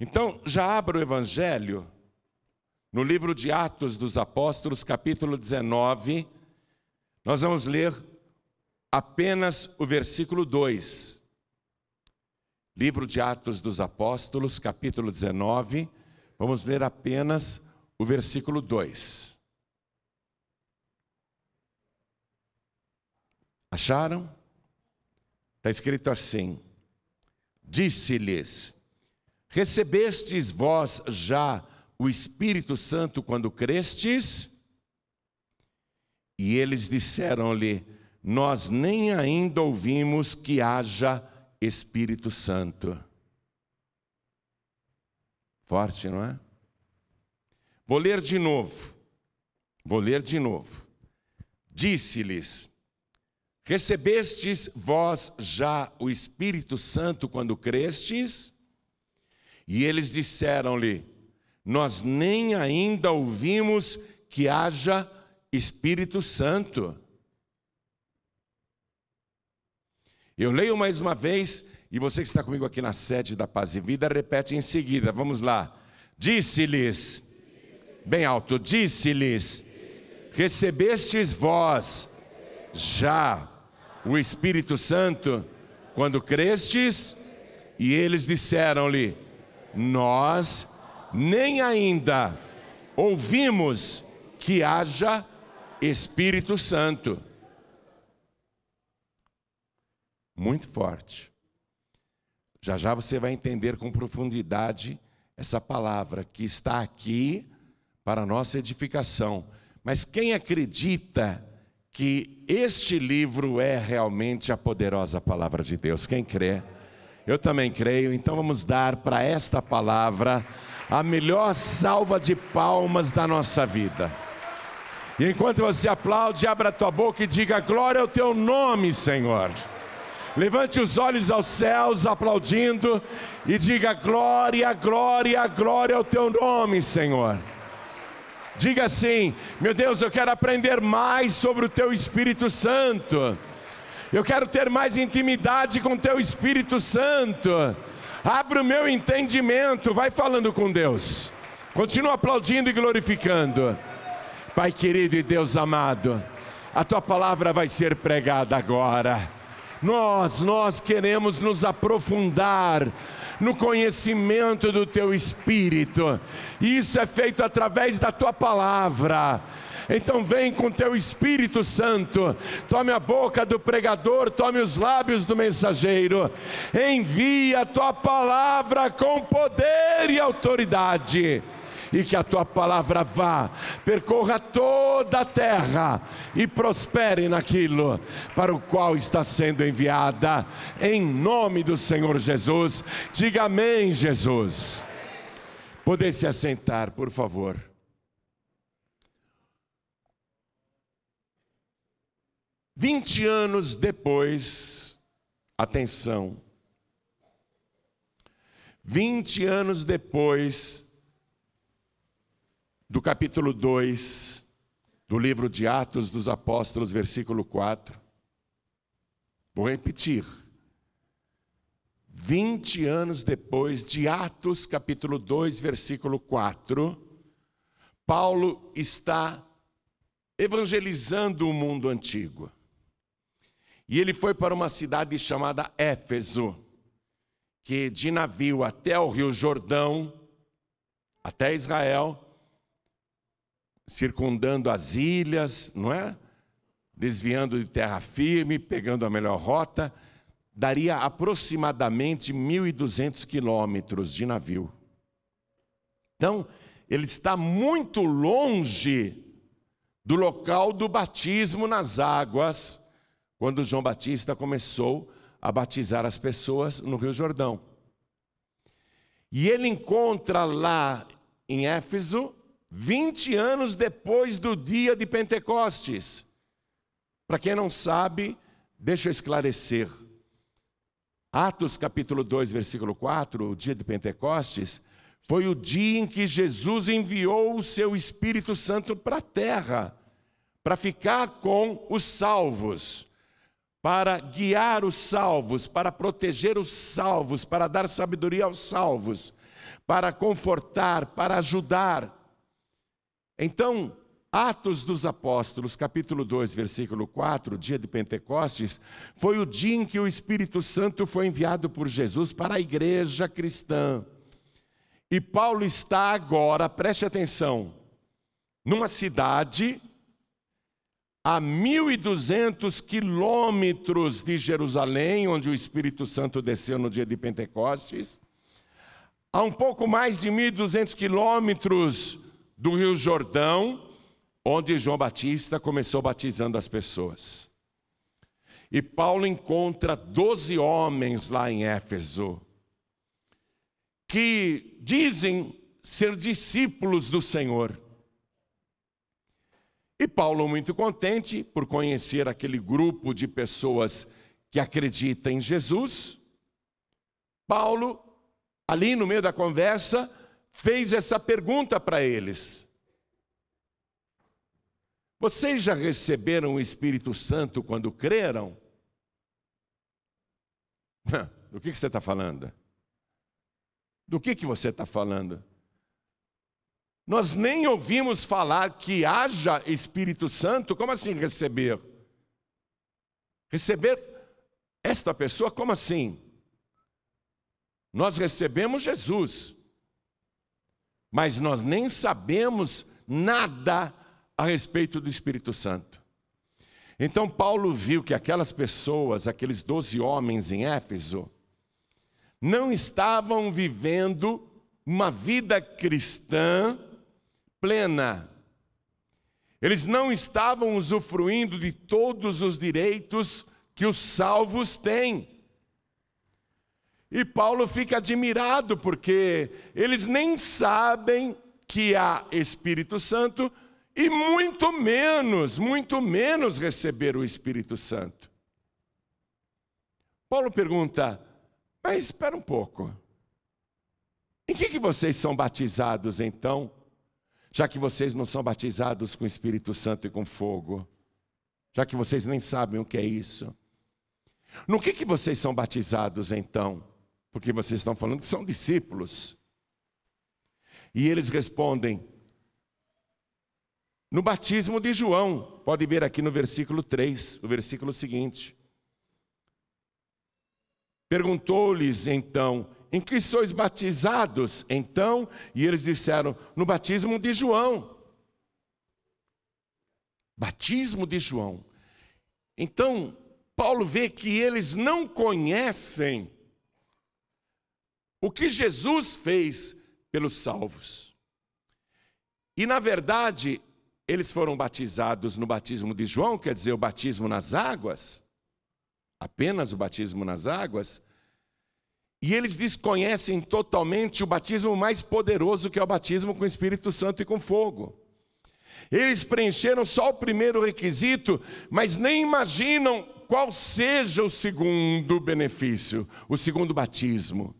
Então, já abra o Evangelho no livro de Atos dos Apóstolos, capítulo 19. Nós vamos ler apenas o versículo 2. Livro de Atos dos Apóstolos, capítulo 19. Vamos ler apenas o versículo 2. Acharam? Está escrito assim: Disse-lhes: Recebestes vós já o Espírito Santo quando crestes? E eles disseram-lhe: Nós nem ainda ouvimos que haja Espírito Santo. Forte, não é? Vou ler de novo. Vou ler de novo. Disse-lhes: Recebestes vós já o Espírito Santo quando crestes? E eles disseram-lhe: Nós nem ainda ouvimos que haja Espírito Santo. Eu leio mais uma vez, e você que está comigo aqui na sede da Paz e Vida, repete em seguida. Vamos lá. Disse-lhes, bem alto, disse-lhes: Recebestes vós já o Espírito Santo quando crestes? E eles disseram-lhe: nós nem ainda ouvimos que haja Espírito Santo. Muito forte. Já já você vai entender com profundidade essa palavra que está aqui para nossa edificação. Mas quem acredita que este livro é realmente a poderosa palavra de Deus? Quem crê? Eu também creio. Então vamos dar para esta palavra a melhor salva de palmas da nossa vida. E enquanto você aplaude, abra tua boca e diga: Glória ao teu nome, Senhor. Levante os olhos aos céus, aplaudindo, e diga: Glória, glória, glória ao teu nome, Senhor. Diga assim: Meu Deus, eu quero aprender mais sobre o teu Espírito Santo. Eu quero ter mais intimidade com teu Espírito Santo. Abre o meu entendimento, vai falando com Deus. Continua aplaudindo e glorificando. Pai querido e Deus amado, a tua palavra vai ser pregada agora. Nós, nós queremos nos aprofundar no conhecimento do teu espírito. E isso é feito através da tua palavra. Então vem com teu Espírito Santo, tome a boca do pregador, tome os lábios do mensageiro, envia a tua palavra com poder e autoridade e que a tua palavra vá, percorra toda a terra e prospere naquilo para o qual está sendo enviada, em nome do Senhor Jesus. Diga amém, Jesus. Poder se assentar, por favor. 20 anos depois, atenção, 20 anos depois do capítulo 2 do livro de Atos dos Apóstolos, versículo 4, vou repetir. 20 anos depois de Atos, capítulo 2, versículo 4, Paulo está evangelizando o mundo antigo. E ele foi para uma cidade chamada Éfeso, que de navio até o rio Jordão, até Israel, circundando as ilhas, não é? Desviando de terra firme, pegando a melhor rota, daria aproximadamente 1.200 quilômetros de navio. Então, ele está muito longe do local do batismo nas águas quando João Batista começou a batizar as pessoas no Rio Jordão. E ele encontra lá em Éfeso, 20 anos depois do dia de Pentecostes. Para quem não sabe, deixa eu esclarecer. Atos capítulo 2, versículo 4, o dia de Pentecostes, foi o dia em que Jesus enviou o seu Espírito Santo para a terra, para ficar com os salvos para guiar os salvos, para proteger os salvos, para dar sabedoria aos salvos, para confortar, para ajudar. Então, Atos dos Apóstolos, capítulo 2, versículo 4, dia de Pentecostes, foi o dia em que o Espírito Santo foi enviado por Jesus para a igreja cristã. E Paulo está agora, preste atenção, numa cidade a 1.200 quilômetros de Jerusalém, onde o Espírito Santo desceu no dia de Pentecostes, a um pouco mais de 1.200 quilômetros do Rio Jordão, onde João Batista começou batizando as pessoas. E Paulo encontra 12 homens lá em Éfeso, que dizem ser discípulos do Senhor. E Paulo, muito contente por conhecer aquele grupo de pessoas que acredita em Jesus, Paulo, ali no meio da conversa, fez essa pergunta para eles: Vocês já receberam o Espírito Santo quando creram? Do que, que você está falando? Do que, que você está falando? Nós nem ouvimos falar que haja Espírito Santo, como assim receber? Receber esta pessoa, como assim? Nós recebemos Jesus, mas nós nem sabemos nada a respeito do Espírito Santo. Então Paulo viu que aquelas pessoas, aqueles doze homens em Éfeso, não estavam vivendo uma vida cristã plena. Eles não estavam usufruindo de todos os direitos que os salvos têm. E Paulo fica admirado porque eles nem sabem que há Espírito Santo e muito menos, muito menos receber o Espírito Santo. Paulo pergunta: "Mas espera um pouco. Em que que vocês são batizados então?" já que vocês não são batizados com o Espírito Santo e com fogo, já que vocês nem sabem o que é isso. No que, que vocês são batizados então? Porque vocês estão falando que são discípulos. E eles respondem: no batismo de João, pode ver aqui no versículo 3, o versículo seguinte. Perguntou-lhes então: em que sois batizados então? E eles disseram: No batismo de João. Batismo de João. Então, Paulo vê que eles não conhecem o que Jesus fez pelos salvos. E, na verdade, eles foram batizados no batismo de João, quer dizer, o batismo nas águas, apenas o batismo nas águas, e eles desconhecem totalmente o batismo mais poderoso, que é o batismo com o Espírito Santo e com fogo. Eles preencheram só o primeiro requisito, mas nem imaginam qual seja o segundo benefício, o segundo batismo.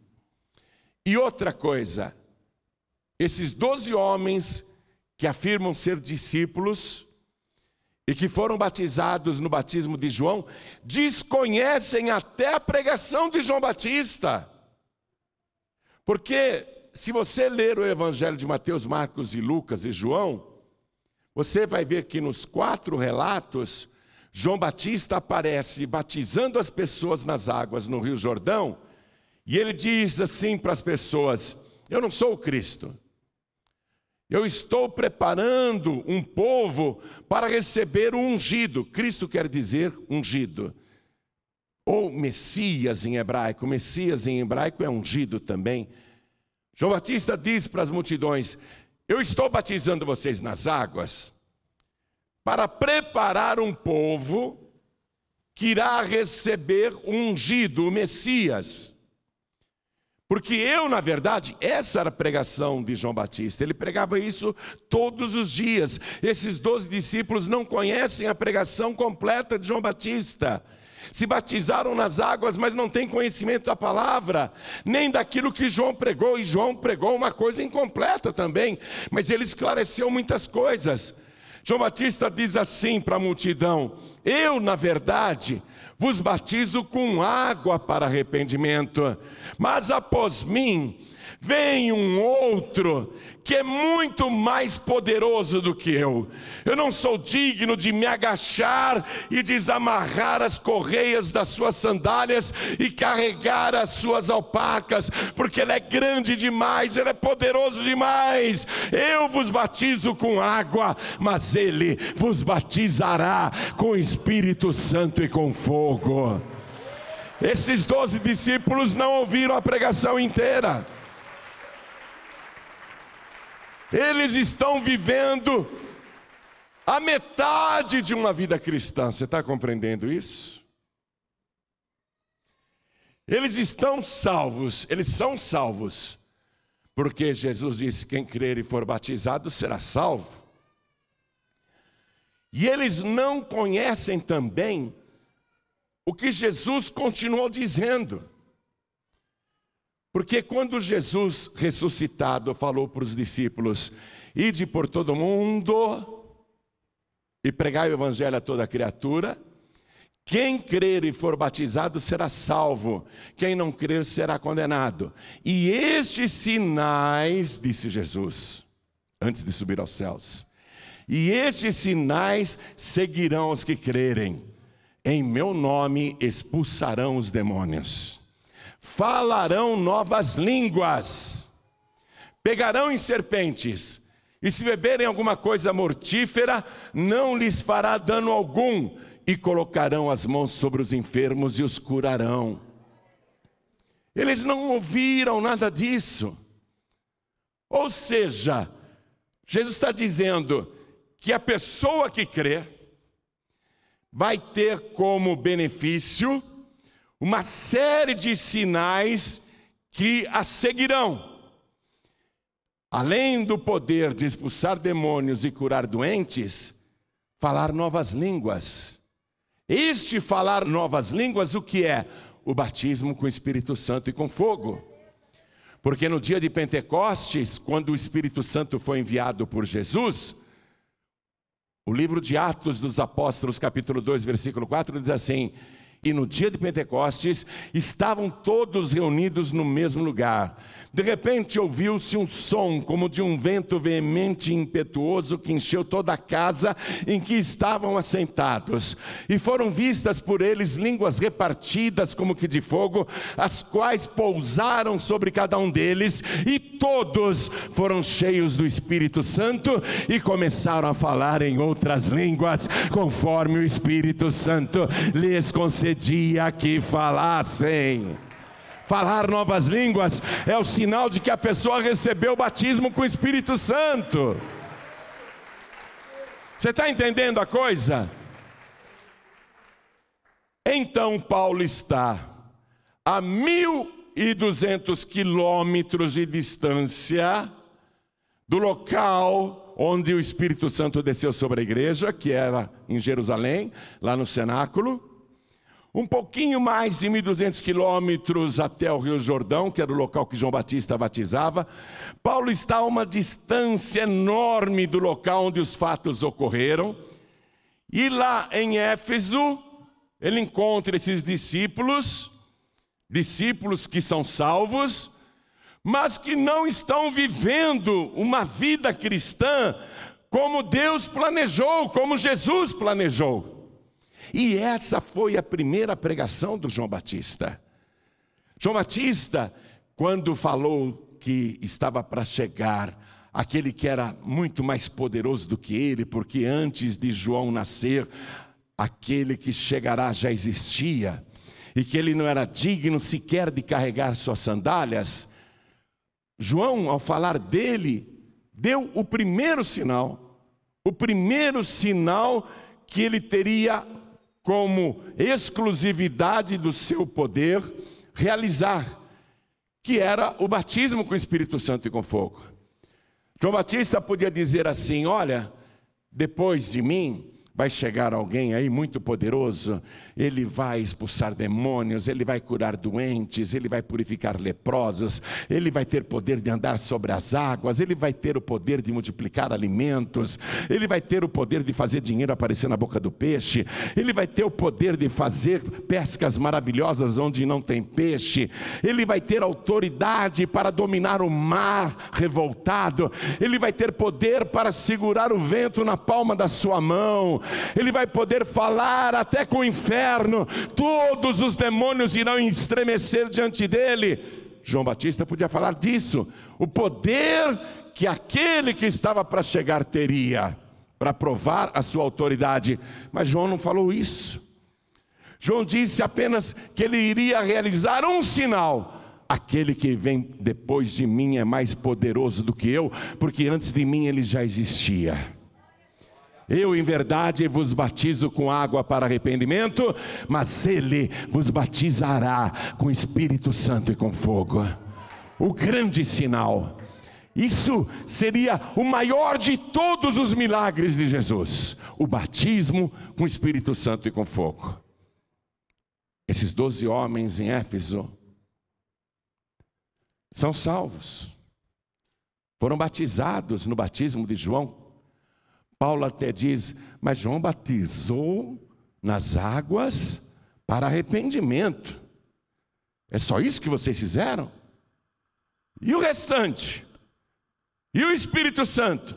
E outra coisa, esses doze homens que afirmam ser discípulos, e que foram batizados no batismo de João, desconhecem até a pregação de João Batista. Porque se você ler o evangelho de Mateus, Marcos e Lucas e João, você vai ver que nos quatro relatos, João Batista aparece batizando as pessoas nas águas no Rio Jordão, e ele diz assim para as pessoas: Eu não sou o Cristo. Eu estou preparando um povo para receber o ungido. Cristo quer dizer ungido. Ou Messias em hebraico. Messias em hebraico é ungido também. João Batista diz para as multidões: Eu estou batizando vocês nas águas para preparar um povo que irá receber o ungido, o Messias. Porque eu, na verdade, essa era a pregação de João Batista. Ele pregava isso todos os dias. Esses doze discípulos não conhecem a pregação completa de João Batista. Se batizaram nas águas, mas não têm conhecimento da palavra, nem daquilo que João pregou. E João pregou uma coisa incompleta também, mas ele esclareceu muitas coisas. João Batista diz assim para a multidão: Eu, na verdade, vos batizo com água para arrependimento, mas após mim vem um outro que é muito mais poderoso do que eu. Eu não sou digno de me agachar e desamarrar as correias das suas sandálias e carregar as suas alpacas, porque ele é grande demais, ele é poderoso demais. Eu vos batizo com água, mas ele vos batizará com Espírito Santo e com fogo. Esses doze discípulos não ouviram a pregação inteira. Eles estão vivendo a metade de uma vida cristã. Você está compreendendo isso? Eles estão salvos, eles são salvos, porque Jesus disse: quem crer e for batizado será salvo. E eles não conhecem também o que Jesus continuou dizendo. Porque quando Jesus ressuscitado falou para os discípulos: Ide por todo mundo e pregai o evangelho a toda criatura, quem crer e for batizado será salvo, quem não crer será condenado. E estes sinais, disse Jesus, antes de subir aos céus, e estes sinais seguirão os que crerem. Em meu nome expulsarão os demônios falarão novas línguas, pegarão em serpentes, e se beberem alguma coisa mortífera, não lhes fará dano algum, e colocarão as mãos sobre os enfermos e os curarão. Eles não ouviram nada disso. Ou seja, Jesus está dizendo que a pessoa que crê vai ter como benefício uma série de sinais que a seguirão. Além do poder de expulsar demônios e curar doentes, falar novas línguas. Este falar novas línguas, o que é? O batismo com o Espírito Santo e com fogo. Porque no dia de Pentecostes, quando o Espírito Santo foi enviado por Jesus, o livro de Atos dos Apóstolos, capítulo 2, versículo 4, diz assim: e no dia de Pentecostes estavam todos reunidos no mesmo lugar. De repente ouviu-se um som como de um vento veemente e impetuoso que encheu toda a casa em que estavam assentados, e foram vistas por eles línguas repartidas como que de fogo, as quais pousaram sobre cada um deles, e todos foram cheios do Espírito Santo e começaram a falar em outras línguas, conforme o Espírito Santo lhes concedeu dia que falassem. Falar novas línguas é o sinal de que a pessoa recebeu o batismo com o Espírito Santo. Você está entendendo a coisa? Então Paulo está a 1.200 quilômetros de distância do local onde o Espírito Santo desceu sobre a igreja, que era em Jerusalém, lá no cenáculo um pouquinho mais de 1.200 quilômetros até o Rio Jordão, que era o local que João Batista batizava. Paulo está a uma distância enorme do local onde os fatos ocorreram. E lá em Éfeso, ele encontra esses discípulos, discípulos que são salvos, mas que não estão vivendo uma vida cristã como Deus planejou, como Jesus planejou. E essa foi a primeira pregação do João Batista. João Batista, quando falou que estava para chegar aquele que era muito mais poderoso do que ele, porque antes de João nascer, aquele que chegará já existia, e que ele não era digno sequer de carregar suas sandálias, João, ao falar dele, deu o primeiro sinal, o primeiro sinal que ele teria como exclusividade do seu poder, realizar, que era o batismo com o Espírito Santo e com fogo. João Batista podia dizer assim: Olha, depois de mim vai chegar alguém aí muito poderoso, ele vai expulsar demônios, ele vai curar doentes, ele vai purificar leprosos, ele vai ter poder de andar sobre as águas, ele vai ter o poder de multiplicar alimentos, ele vai ter o poder de fazer dinheiro aparecer na boca do peixe, ele vai ter o poder de fazer pescas maravilhosas onde não tem peixe, ele vai ter autoridade para dominar o mar revoltado, ele vai ter poder para segurar o vento na palma da sua mão, ele vai poder falar até com o inferno todos os demônios irão estremecer diante dele. João Batista podia falar disso, o poder que aquele que estava para chegar teria, para provar a sua autoridade, mas João não falou isso. João disse apenas que ele iria realizar um sinal, aquele que vem depois de mim é mais poderoso do que eu, porque antes de mim ele já existia. Eu, em verdade, vos batizo com água para arrependimento, mas Ele vos batizará com Espírito Santo e com fogo. O grande sinal. Isso seria o maior de todos os milagres de Jesus: o batismo com Espírito Santo e com fogo. Esses doze homens em Éfeso são salvos, foram batizados no batismo de João Paulo até diz: Mas João batizou nas águas para arrependimento. É só isso que vocês fizeram? E o restante? E o Espírito Santo?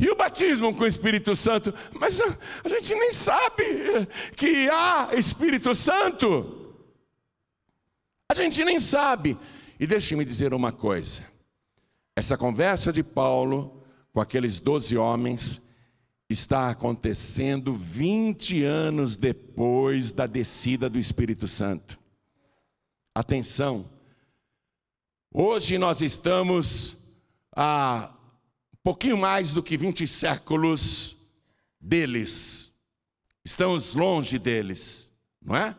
E o batismo com o Espírito Santo? Mas a gente nem sabe que há Espírito Santo. A gente nem sabe. E deixe-me dizer uma coisa. Essa conversa de Paulo com aqueles doze homens está acontecendo 20 anos depois da descida do Espírito Santo. Atenção, hoje nós estamos a pouquinho mais do que 20 séculos deles, estamos longe deles, não é?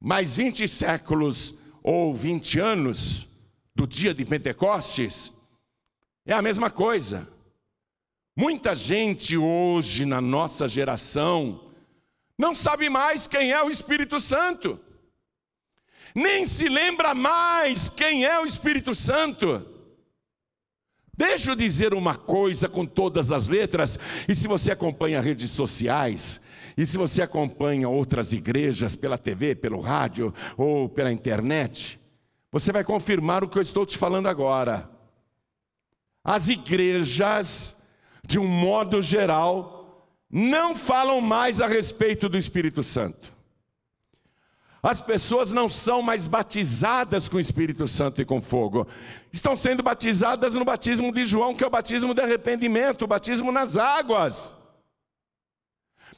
Mas 20 séculos ou 20 anos do dia de Pentecostes é a mesma coisa. Muita gente hoje na nossa geração não sabe mais quem é o Espírito Santo, nem se lembra mais quem é o Espírito Santo. Deixa eu dizer uma coisa com todas as letras, e se você acompanha redes sociais, e se você acompanha outras igrejas pela TV, pelo rádio ou pela internet, você vai confirmar o que eu estou te falando agora. As igrejas de um modo geral, não falam mais a respeito do Espírito Santo. As pessoas não são mais batizadas com o Espírito Santo e com fogo. Estão sendo batizadas no batismo de João, que é o batismo de arrependimento, o batismo nas águas.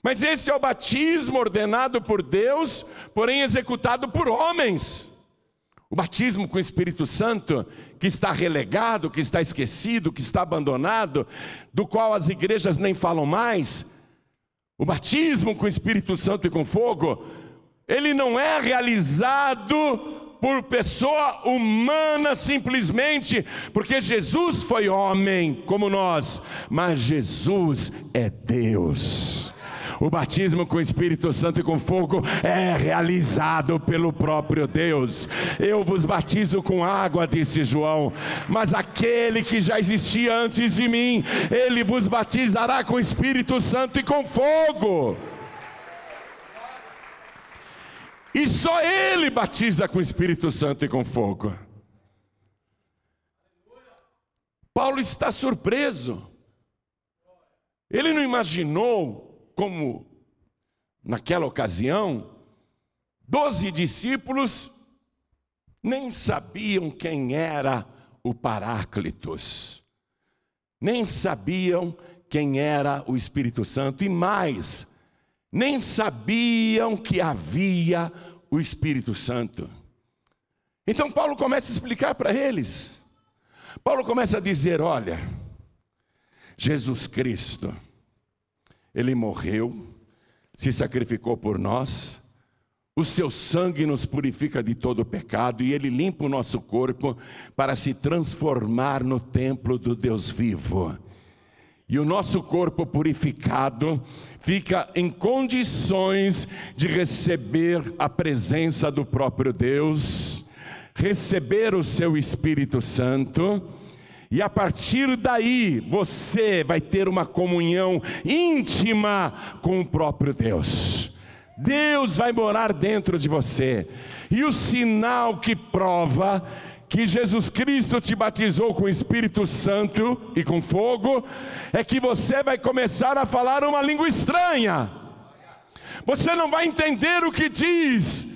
Mas esse é o batismo ordenado por Deus, porém executado por homens. O batismo com o Espírito Santo, que está relegado, que está esquecido, que está abandonado, do qual as igrejas nem falam mais, o batismo com o Espírito Santo e com fogo, ele não é realizado por pessoa humana simplesmente, porque Jesus foi homem como nós, mas Jesus é Deus. O batismo com o Espírito Santo e com fogo é realizado pelo próprio Deus. Eu vos batizo com água, disse João, mas aquele que já existia antes de mim, ele vos batizará com o Espírito Santo e com fogo. E só ele batiza com o Espírito Santo e com fogo. Paulo está surpreso. Ele não imaginou como naquela ocasião, doze discípulos nem sabiam quem era o Paráclitos, nem sabiam quem era o Espírito Santo, e mais, nem sabiam que havia o Espírito Santo. Então Paulo começa a explicar para eles. Paulo começa a dizer: olha, Jesus Cristo ele morreu, se sacrificou por nós. O seu sangue nos purifica de todo pecado e ele limpa o nosso corpo para se transformar no templo do Deus vivo. E o nosso corpo purificado fica em condições de receber a presença do próprio Deus, receber o seu Espírito Santo e a partir daí você vai ter uma comunhão íntima com o próprio Deus. Deus vai morar dentro de você. E o sinal que prova que Jesus Cristo te batizou com o Espírito Santo e com fogo é que você vai começar a falar uma língua estranha. Você não vai entender o que diz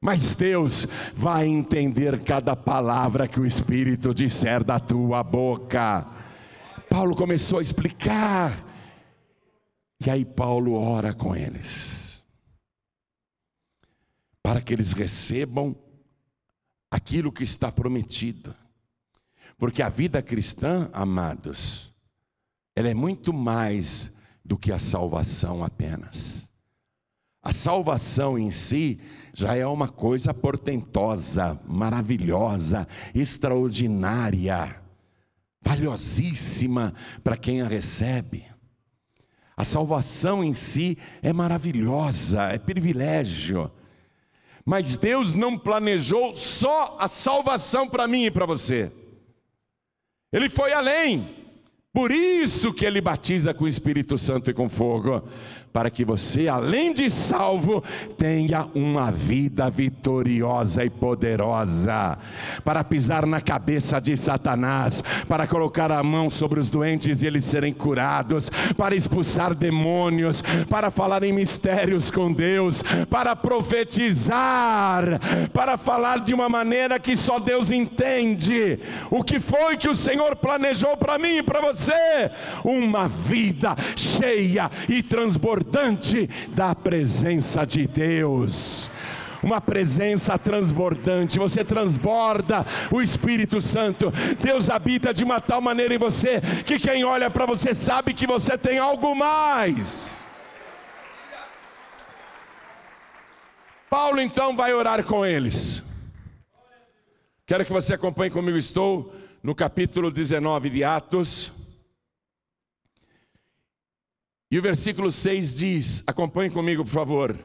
mas Deus vai entender cada palavra que o Espírito disser da tua boca. Paulo começou a explicar. E aí Paulo ora com eles. Para que eles recebam aquilo que está prometido. Porque a vida cristã, amados, ela é muito mais do que a salvação apenas. A salvação em si já é uma coisa portentosa, maravilhosa, extraordinária, valiosíssima para quem a recebe. A salvação em si é maravilhosa, é privilégio. Mas Deus não planejou só a salvação para mim e para você. Ele foi além. Por isso que ele batiza com o Espírito Santo e com fogo, para que você, além de salvo, tenha uma vida vitoriosa e poderosa, para pisar na cabeça de Satanás, para colocar a mão sobre os doentes e eles serem curados, para expulsar demônios, para falar em mistérios com Deus, para profetizar, para falar de uma maneira que só Deus entende. O que foi que o Senhor planejou para mim e para você? você uma vida cheia e transbordante da presença de Deus uma presença transbordante, você transborda o Espírito Santo. Deus habita de uma tal maneira em você que quem olha para você sabe que você tem algo mais. Paulo então vai orar com eles. Quero que você acompanhe comigo, estou no capítulo 19 de Atos. E o versículo 6 diz: acompanhe comigo, por favor.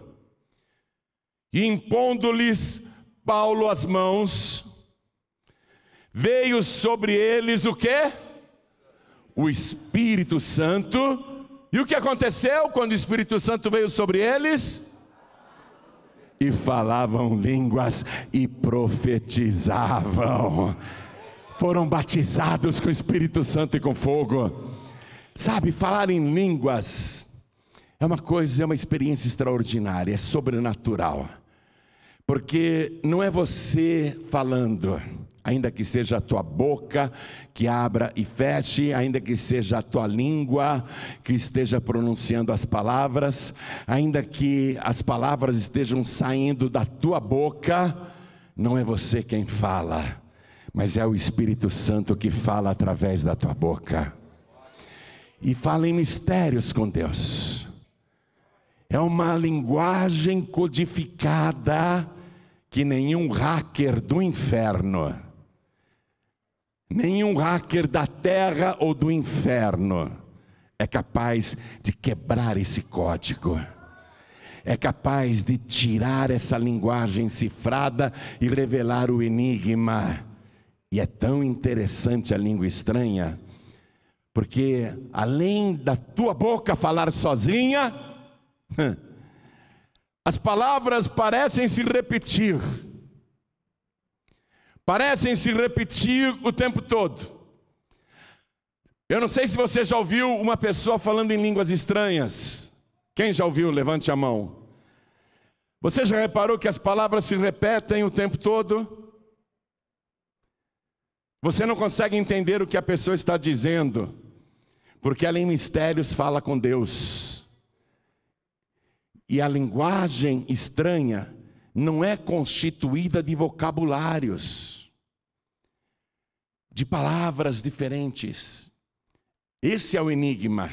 E impondo-lhes Paulo as mãos, veio sobre eles o que? O Espírito Santo. E o que aconteceu quando o Espírito Santo veio sobre eles? E falavam línguas e profetizavam. Foram batizados com o Espírito Santo e com fogo. Sabe, falar em línguas é uma coisa, é uma experiência extraordinária, é sobrenatural. Porque não é você falando, ainda que seja a tua boca que abra e feche, ainda que seja a tua língua que esteja pronunciando as palavras, ainda que as palavras estejam saindo da tua boca, não é você quem fala, mas é o Espírito Santo que fala através da tua boca e fala em mistérios com Deus. É uma linguagem codificada que nenhum hacker do inferno, nenhum hacker da terra ou do inferno é capaz de quebrar esse código. É capaz de tirar essa linguagem cifrada e revelar o enigma. E é tão interessante a língua estranha porque além da tua boca falar sozinha, as palavras parecem se repetir. Parecem se repetir o tempo todo. Eu não sei se você já ouviu uma pessoa falando em línguas estranhas. Quem já ouviu, levante a mão. Você já reparou que as palavras se repetem o tempo todo? Você não consegue entender o que a pessoa está dizendo porque ela em mistérios fala com Deus. E a linguagem estranha não é constituída de vocabulários, de palavras diferentes. Esse é o enigma.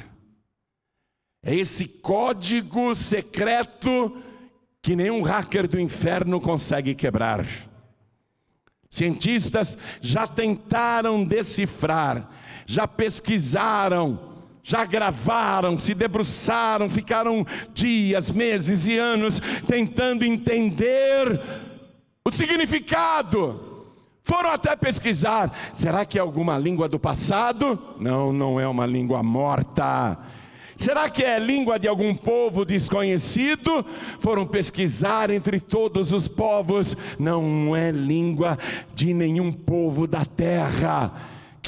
É esse código secreto que nenhum hacker do inferno consegue quebrar. Cientistas já tentaram decifrar já pesquisaram, já gravaram, se debruçaram, ficaram dias, meses e anos tentando entender o significado. Foram até pesquisar. Será que é alguma língua do passado? Não, não é uma língua morta. Será que é língua de algum povo desconhecido? Foram pesquisar entre todos os povos. Não é língua de nenhum povo da terra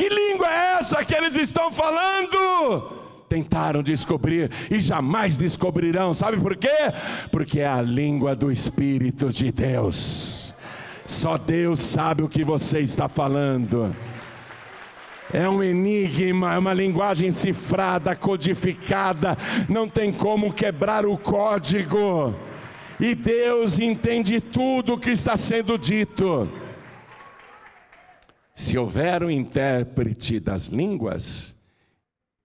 que língua é essa que eles estão falando? Tentaram descobrir e jamais descobrirão, sabe por quê? Porque é a língua do Espírito de Deus. Só Deus sabe o que você está falando. É um enigma, é uma linguagem cifrada, codificada, não tem como quebrar o código. E Deus entende tudo o que está sendo dito. Se houver um intérprete das línguas,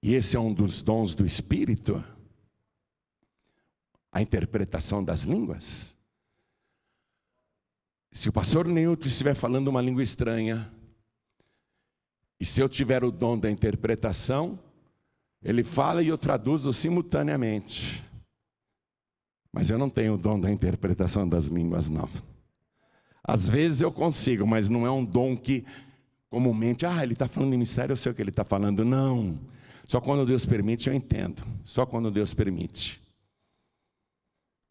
e esse é um dos dons do Espírito, a interpretação das línguas. Se o pastor Newton estiver falando uma língua estranha, e se eu tiver o dom da interpretação, ele fala e eu traduzo simultaneamente. Mas eu não tenho o dom da interpretação das línguas, não. Às vezes eu consigo, mas não é um dom que comumente, ah, ele está falando de mistério, eu sei o que ele está falando. Não. Só quando Deus permite eu entendo. Só quando Deus permite.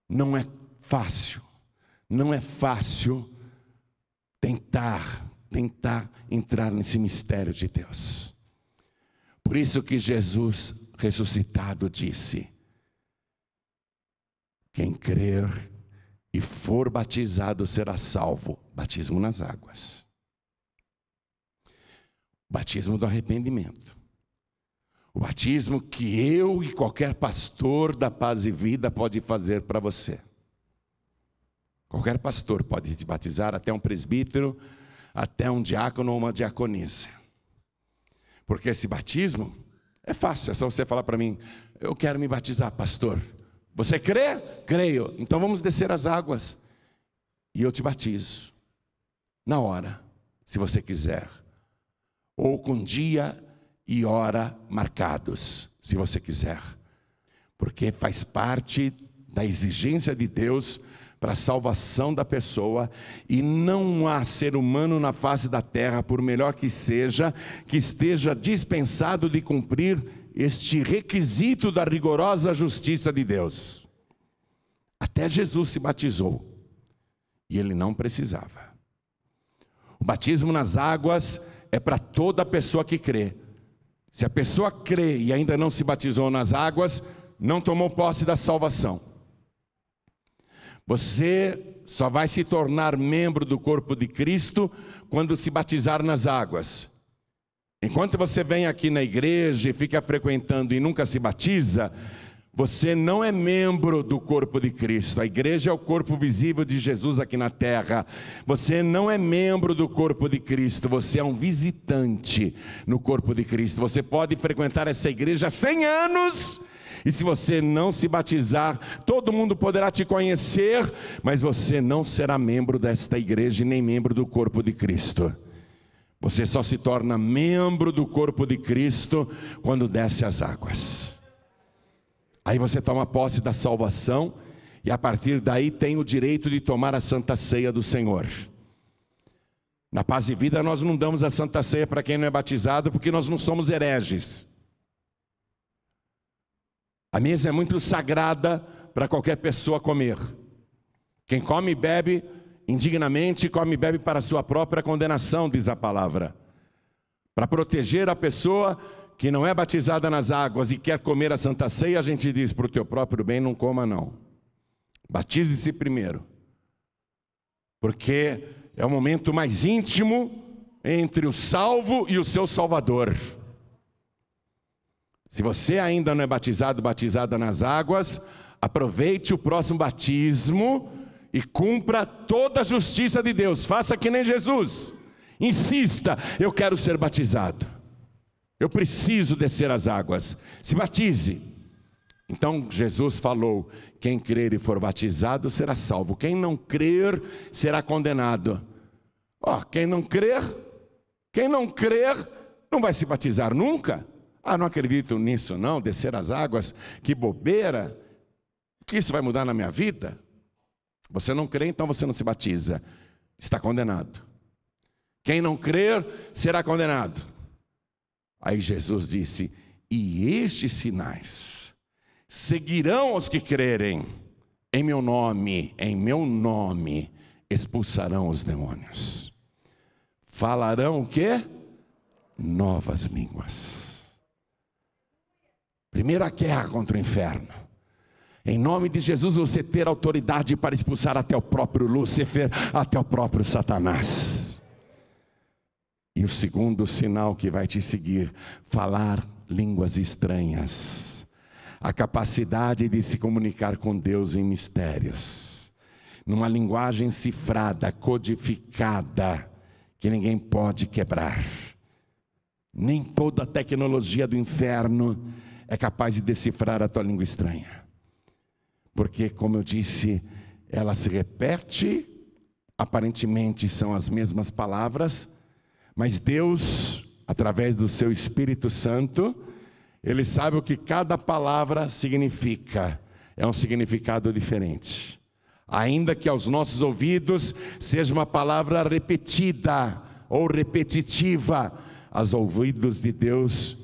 Não é fácil. Não é fácil tentar, tentar entrar nesse mistério de Deus. Por isso que Jesus ressuscitado disse: Quem crer e for batizado será salvo. Batismo nas águas batismo do arrependimento. O batismo que eu e qualquer pastor da paz e vida pode fazer para você. Qualquer pastor pode te batizar, até um presbítero, até um diácono ou uma diaconisa. Porque esse batismo é fácil, é só você falar para mim: eu quero me batizar, pastor. Você crê? Creio. Então vamos descer as águas e eu te batizo. Na hora, se você quiser ou com dia e hora marcados, se você quiser, porque faz parte da exigência de Deus para a salvação da pessoa, e não há ser humano na face da terra, por melhor que seja, que esteja dispensado de cumprir este requisito da rigorosa justiça de Deus. Até Jesus se batizou, e ele não precisava. O batismo nas águas é para toda pessoa que crê. Se a pessoa crê e ainda não se batizou nas águas, não tomou posse da salvação. Você só vai se tornar membro do corpo de Cristo quando se batizar nas águas. Enquanto você vem aqui na igreja e fica frequentando e nunca se batiza, você não é membro do corpo de Cristo. A igreja é o corpo visível de Jesus aqui na terra. Você não é membro do corpo de Cristo. Você é um visitante no corpo de Cristo. Você pode frequentar essa igreja há 100 anos. E se você não se batizar, todo mundo poderá te conhecer, mas você não será membro desta igreja nem membro do corpo de Cristo. Você só se torna membro do corpo de Cristo quando desce as águas. Aí você toma posse da salvação e a partir daí tem o direito de tomar a santa ceia do Senhor. Na paz e vida nós não damos a santa ceia para quem não é batizado, porque nós não somos hereges. A mesa é muito sagrada para qualquer pessoa comer. Quem come e bebe indignamente, come e bebe para sua própria condenação, diz a palavra. Para proteger a pessoa que não é batizada nas águas e quer comer a santa ceia, a gente diz para o teu próprio bem: não coma, não. Batize-se primeiro, porque é o momento mais íntimo entre o salvo e o seu salvador. Se você ainda não é batizado, batizada nas águas, aproveite o próximo batismo e cumpra toda a justiça de Deus. Faça que nem Jesus. Insista, eu quero ser batizado. Eu preciso descer as águas. Se batize. Então Jesus falou: quem crer e for batizado será salvo, quem não crer será condenado. Ó, oh, quem não crer, quem não crer não vai se batizar nunca. Ah, não acredito nisso não, descer as águas, que bobeira. O que isso vai mudar na minha vida? Você não crê, então você não se batiza. Está condenado. Quem não crer será condenado. Aí Jesus disse: E estes sinais seguirão os que crerem em meu nome, em meu nome expulsarão os demônios. Falarão o quê? Novas línguas. Primeira guerra contra o inferno. Em nome de Jesus, você ter autoridade para expulsar até o próprio Lúcifer, até o próprio Satanás. E o segundo sinal que vai te seguir, falar línguas estranhas. A capacidade de se comunicar com Deus em mistérios. Numa linguagem cifrada, codificada, que ninguém pode quebrar. Nem toda a tecnologia do inferno é capaz de decifrar a tua língua estranha. Porque, como eu disse, ela se repete, aparentemente são as mesmas palavras, mas Deus, através do seu Espírito Santo, ele sabe o que cada palavra significa. É um significado diferente. Ainda que aos nossos ouvidos seja uma palavra repetida ou repetitiva, aos ouvidos de Deus,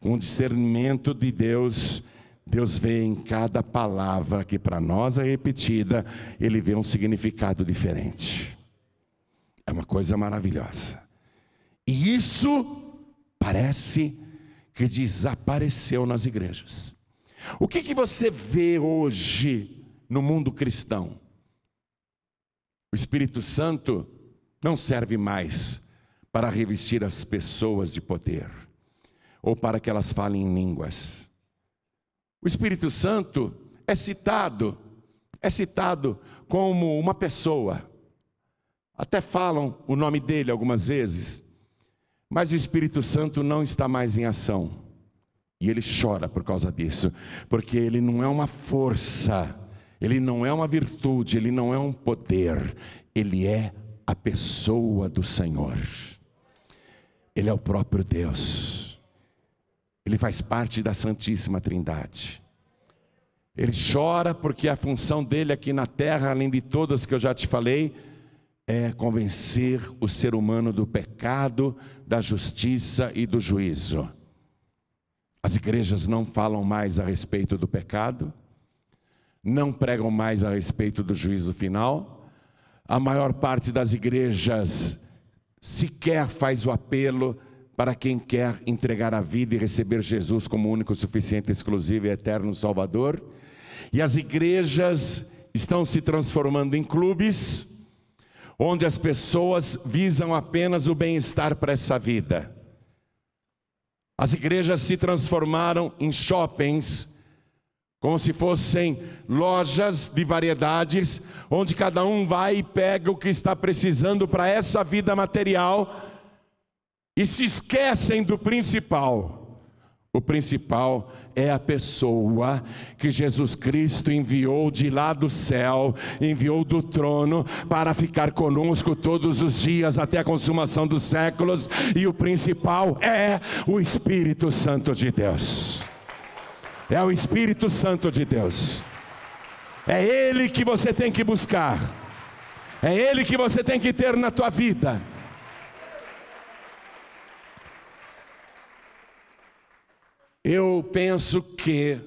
com o discernimento de Deus, Deus vê em cada palavra que para nós é repetida, ele vê um significado diferente. É uma coisa maravilhosa. E isso parece que desapareceu nas igrejas. O que, que você vê hoje no mundo cristão? O Espírito Santo não serve mais para revestir as pessoas de poder ou para que elas falem em línguas. O Espírito Santo é citado, é citado como uma pessoa. Até falam o nome dele algumas vezes, mas o Espírito Santo não está mais em ação. E ele chora por causa disso, porque ele não é uma força, ele não é uma virtude, ele não é um poder, ele é a pessoa do Senhor. Ele é o próprio Deus. Ele faz parte da Santíssima Trindade. Ele chora porque a função dele aqui na terra, além de todas que eu já te falei, é convencer o ser humano do pecado, da justiça e do juízo. As igrejas não falam mais a respeito do pecado, não pregam mais a respeito do juízo final. A maior parte das igrejas sequer faz o apelo para quem quer entregar a vida e receber Jesus como único, suficiente, exclusivo e eterno Salvador. E as igrejas estão se transformando em clubes onde as pessoas visam apenas o bem-estar para essa vida. As igrejas se transformaram em shoppings, como se fossem lojas de variedades, onde cada um vai e pega o que está precisando para essa vida material e se esquecem do principal. O principal é a pessoa que Jesus Cristo enviou de lá do céu, enviou do trono para ficar conosco todos os dias até a consumação dos séculos, e o principal é o Espírito Santo de Deus. É o Espírito Santo de Deus. É ele que você tem que buscar. É ele que você tem que ter na tua vida. Eu penso que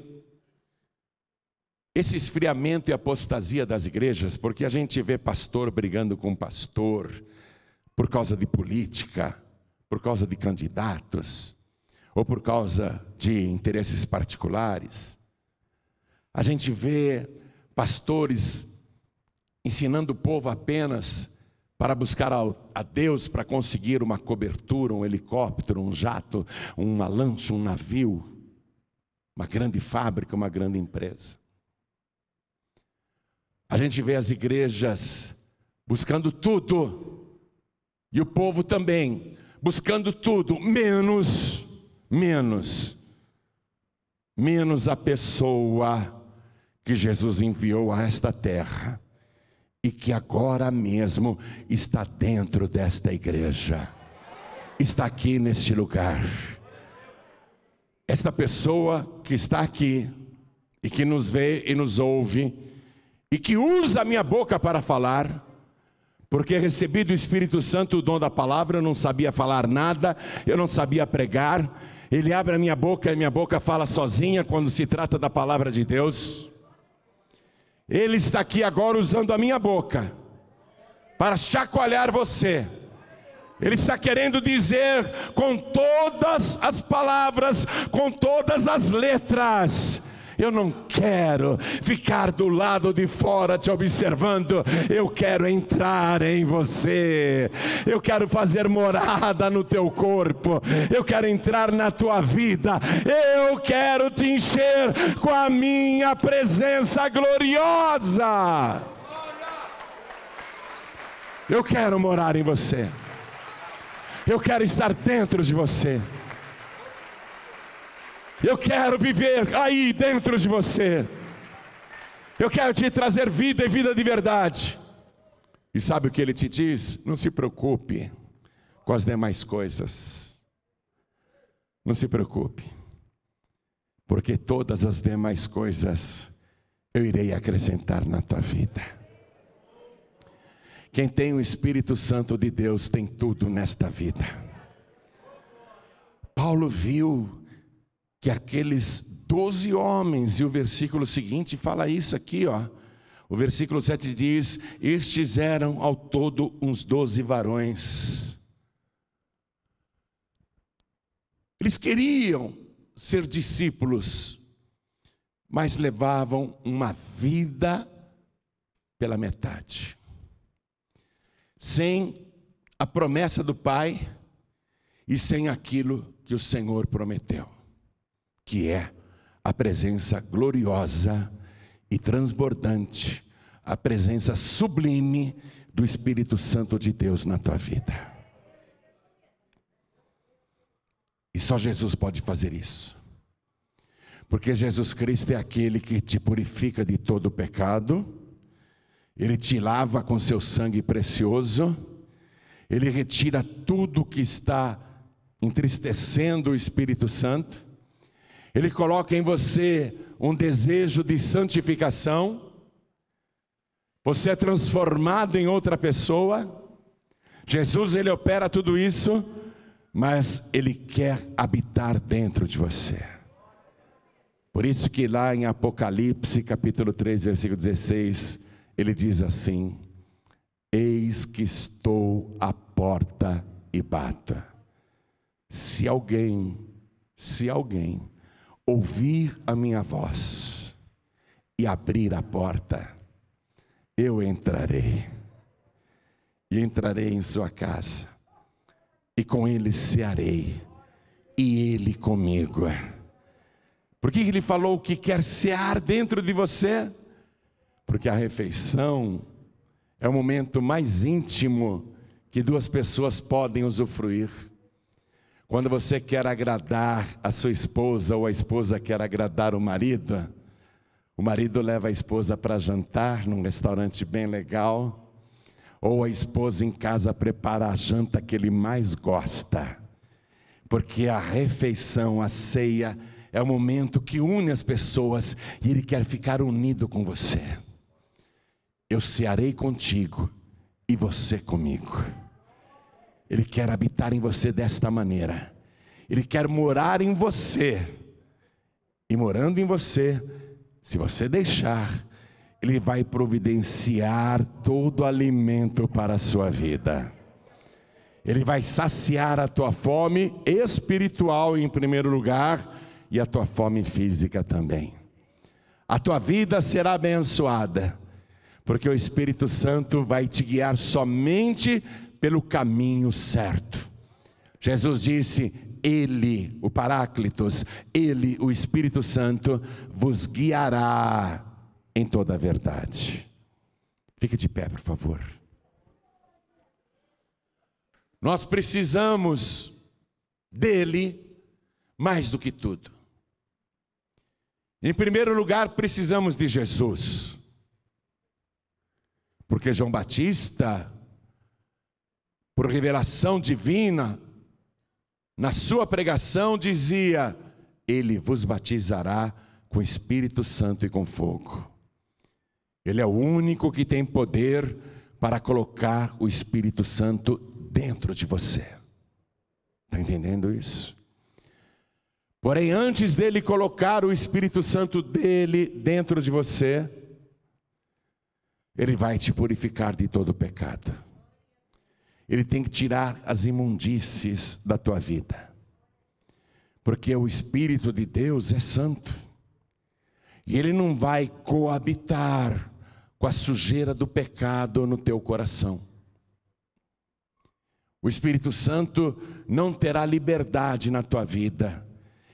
esse esfriamento e apostasia das igrejas, porque a gente vê pastor brigando com pastor por causa de política, por causa de candidatos, ou por causa de interesses particulares. A gente vê pastores ensinando o povo apenas para buscar a Deus para conseguir uma cobertura, um helicóptero, um jato, uma lancha, um navio, uma grande fábrica, uma grande empresa. A gente vê as igrejas buscando tudo, e o povo também, buscando tudo, menos, menos, menos a pessoa que Jesus enviou a esta terra e que agora mesmo está dentro desta igreja, está aqui neste lugar esta pessoa que está aqui e que nos vê e nos ouve e que usa a minha boca para falar, porque recebi do Espírito Santo o dom da palavra, eu não sabia falar nada, eu não sabia pregar. Ele abre a minha boca e minha boca fala sozinha quando se trata da palavra de Deus. Ele está aqui agora usando a minha boca para chacoalhar você ele está querendo dizer com todas as palavras, com todas as letras. Eu não quero ficar do lado de fora te observando. Eu quero entrar em você. Eu quero fazer morada no teu corpo. Eu quero entrar na tua vida. Eu quero te encher com a minha presença gloriosa. Eu quero morar em você. Eu quero estar dentro de você. Eu quero viver aí dentro de você. Eu quero te trazer vida e vida de verdade. E sabe o que ele te diz? Não se preocupe com as demais coisas. Não se preocupe, porque todas as demais coisas eu irei acrescentar na tua vida. Quem tem o Espírito Santo de Deus tem tudo nesta vida. Paulo viu que aqueles doze homens, e o versículo seguinte fala isso aqui, ó. O versículo 7 diz: Estes eram ao todo uns doze varões. Eles queriam ser discípulos, mas levavam uma vida pela metade sem a promessa do Pai e sem aquilo que o Senhor prometeu, que é a presença gloriosa e transbordante, a presença sublime do Espírito Santo de Deus na tua vida. E só Jesus pode fazer isso. Porque Jesus Cristo é aquele que te purifica de todo o pecado ele te lava com seu sangue precioso, ele retira tudo que está entristecendo o Espírito Santo, ele coloca em você um desejo de santificação, você é transformado em outra pessoa. Jesus, ele opera tudo isso, mas ele quer habitar dentro de você. Por isso que lá em Apocalipse, capítulo 3, versículo 16, ele diz assim: Eis que estou à porta e bata. Se alguém, se alguém ouvir a minha voz e abrir a porta, eu entrarei. E entrarei em sua casa, e com ele cearei, e ele comigo. Por que ele falou que quer cear dentro de você? Porque a refeição é o momento mais íntimo que duas pessoas podem usufruir. Quando você quer agradar a sua esposa ou a esposa quer agradar o marido, o marido leva a esposa para jantar num restaurante bem legal, ou a esposa em casa prepara a janta que ele mais gosta, porque a refeição, a ceia, é o momento que une as pessoas e ele quer ficar unido com você eu cearei contigo e você comigo. Ele quer habitar em você desta maneira. Ele quer morar em você. E morando em você, se você deixar, ele vai providenciar todo o alimento para a sua vida. Ele vai saciar a tua fome espiritual em primeiro lugar e a tua fome física também. A tua vida será abençoada porque o Espírito Santo vai te guiar somente pelo caminho certo. Jesus disse: Ele, o Paráclitos, Ele, o Espírito Santo, vos guiará em toda a verdade. Fique de pé, por favor. Nós precisamos dele mais do que tudo. Em primeiro lugar, precisamos de Jesus. Porque João Batista, por revelação divina, na sua pregação dizia: Ele vos batizará com Espírito Santo e com fogo. Ele é o único que tem poder para colocar o Espírito Santo dentro de você. Está entendendo isso? Porém, antes dele colocar o Espírito Santo dele dentro de você, ele vai te purificar de todo pecado. Ele tem que tirar as imundícies da tua vida. Porque o Espírito de Deus é santo. E ele não vai coabitar com a sujeira do pecado no teu coração. O Espírito Santo não terá liberdade na tua vida.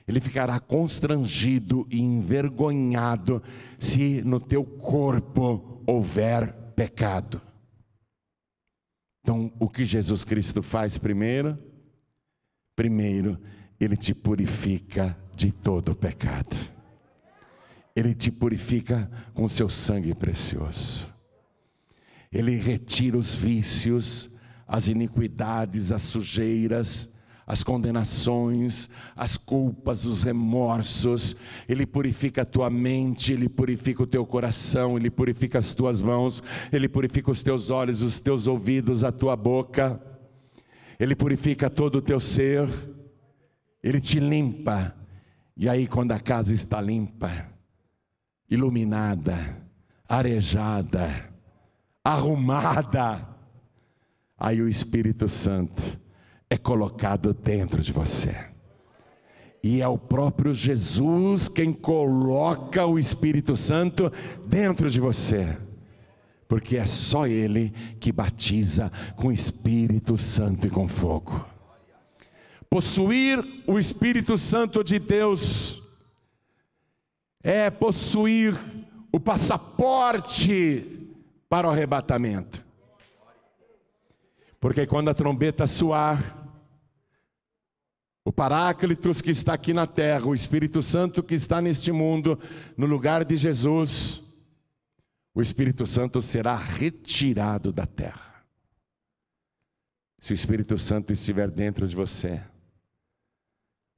Ele ficará constrangido e envergonhado se no teu corpo houver pecado. Então, o que Jesus Cristo faz primeiro? Primeiro, ele te purifica de todo o pecado. Ele te purifica com seu sangue precioso. Ele retira os vícios, as iniquidades, as sujeiras, as condenações, as culpas, os remorsos. Ele purifica a tua mente, ele purifica o teu coração, ele purifica as tuas mãos, ele purifica os teus olhos, os teus ouvidos, a tua boca. Ele purifica todo o teu ser. Ele te limpa. E aí quando a casa está limpa, iluminada, arejada, arrumada, aí o Espírito Santo é colocado dentro de você. E é o próprio Jesus quem coloca o Espírito Santo dentro de você. Porque é só Ele que batiza com Espírito Santo e com fogo. Possuir o Espírito Santo de Deus é possuir o passaporte para o arrebatamento. Porque quando a trombeta soar, o Paráclitos que está aqui na terra, o Espírito Santo que está neste mundo, no lugar de Jesus, o Espírito Santo será retirado da terra. Se o Espírito Santo estiver dentro de você,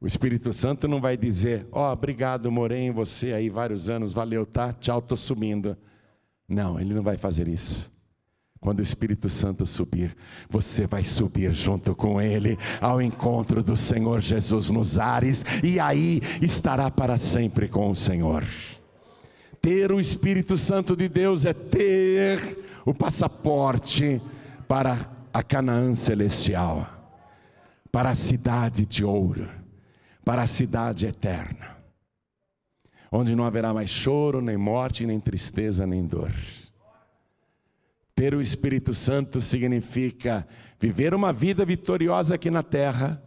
o Espírito Santo não vai dizer, ó, oh, obrigado, morei em você aí vários anos, valeu, tá? Tchau, tô sumindo. Não, ele não vai fazer isso. Quando o Espírito Santo subir, você vai subir junto com ele ao encontro do Senhor Jesus nos ares, e aí estará para sempre com o Senhor. Ter o Espírito Santo de Deus é ter o passaporte para a Canaã celestial, para a cidade de ouro, para a cidade eterna, onde não haverá mais choro, nem morte, nem tristeza, nem dor. Ter o Espírito Santo significa viver uma vida vitoriosa aqui na terra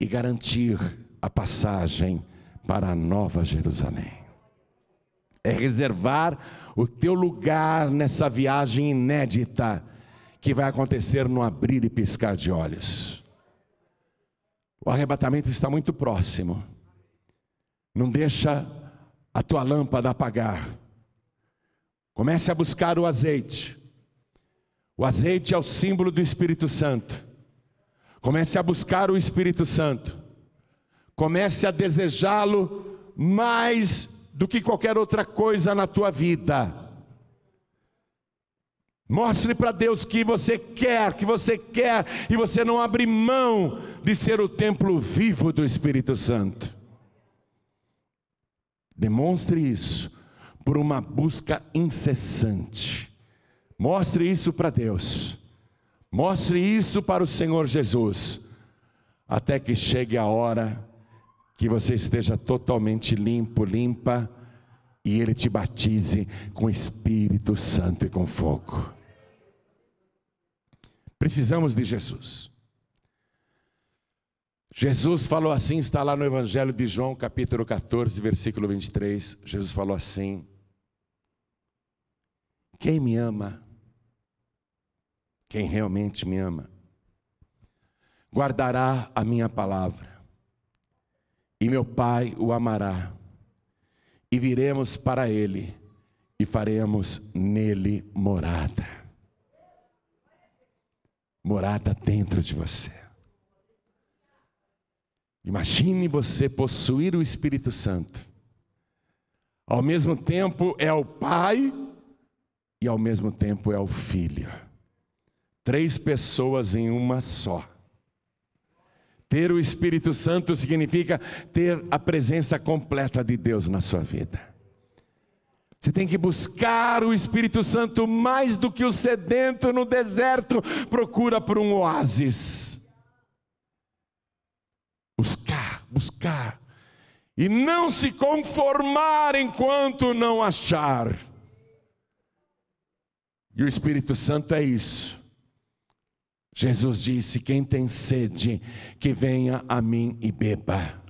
e garantir a passagem para a Nova Jerusalém é reservar o teu lugar nessa viagem inédita que vai acontecer no abrir e piscar de olhos. O arrebatamento está muito próximo. Não deixa a tua lâmpada apagar. Comece a buscar o azeite. O azeite é o símbolo do Espírito Santo. Comece a buscar o Espírito Santo. Comece a desejá-lo mais do que qualquer outra coisa na tua vida. Mostre para Deus que você quer, que você quer e você não abre mão de ser o templo vivo do Espírito Santo. Demonstre isso por uma busca incessante. Mostre isso para Deus. Mostre isso para o Senhor Jesus, até que chegue a hora que você esteja totalmente limpo, limpa, e Ele te batize com Espírito Santo e com fogo. Precisamos de Jesus. Jesus falou assim, está lá no Evangelho de João, capítulo 14, versículo 23. Jesus falou assim: quem me ama? Quem realmente me ama? Guardará a minha palavra, e meu Pai o amará, e viremos para ele, e faremos nele morada. Morada dentro de você. Imagine você possuir o Espírito Santo. Ao mesmo tempo, é o Pai e ao mesmo tempo é o Filho. Três pessoas em uma só. Ter o Espírito Santo significa ter a presença completa de Deus na sua vida. Você tem que buscar o Espírito Santo mais do que o sedento no deserto procura por um oásis. Buscar, buscar. E não se conformar enquanto não achar. E o Espírito Santo é isso. Jesus disse: Quem tem sede, que venha a mim e beba.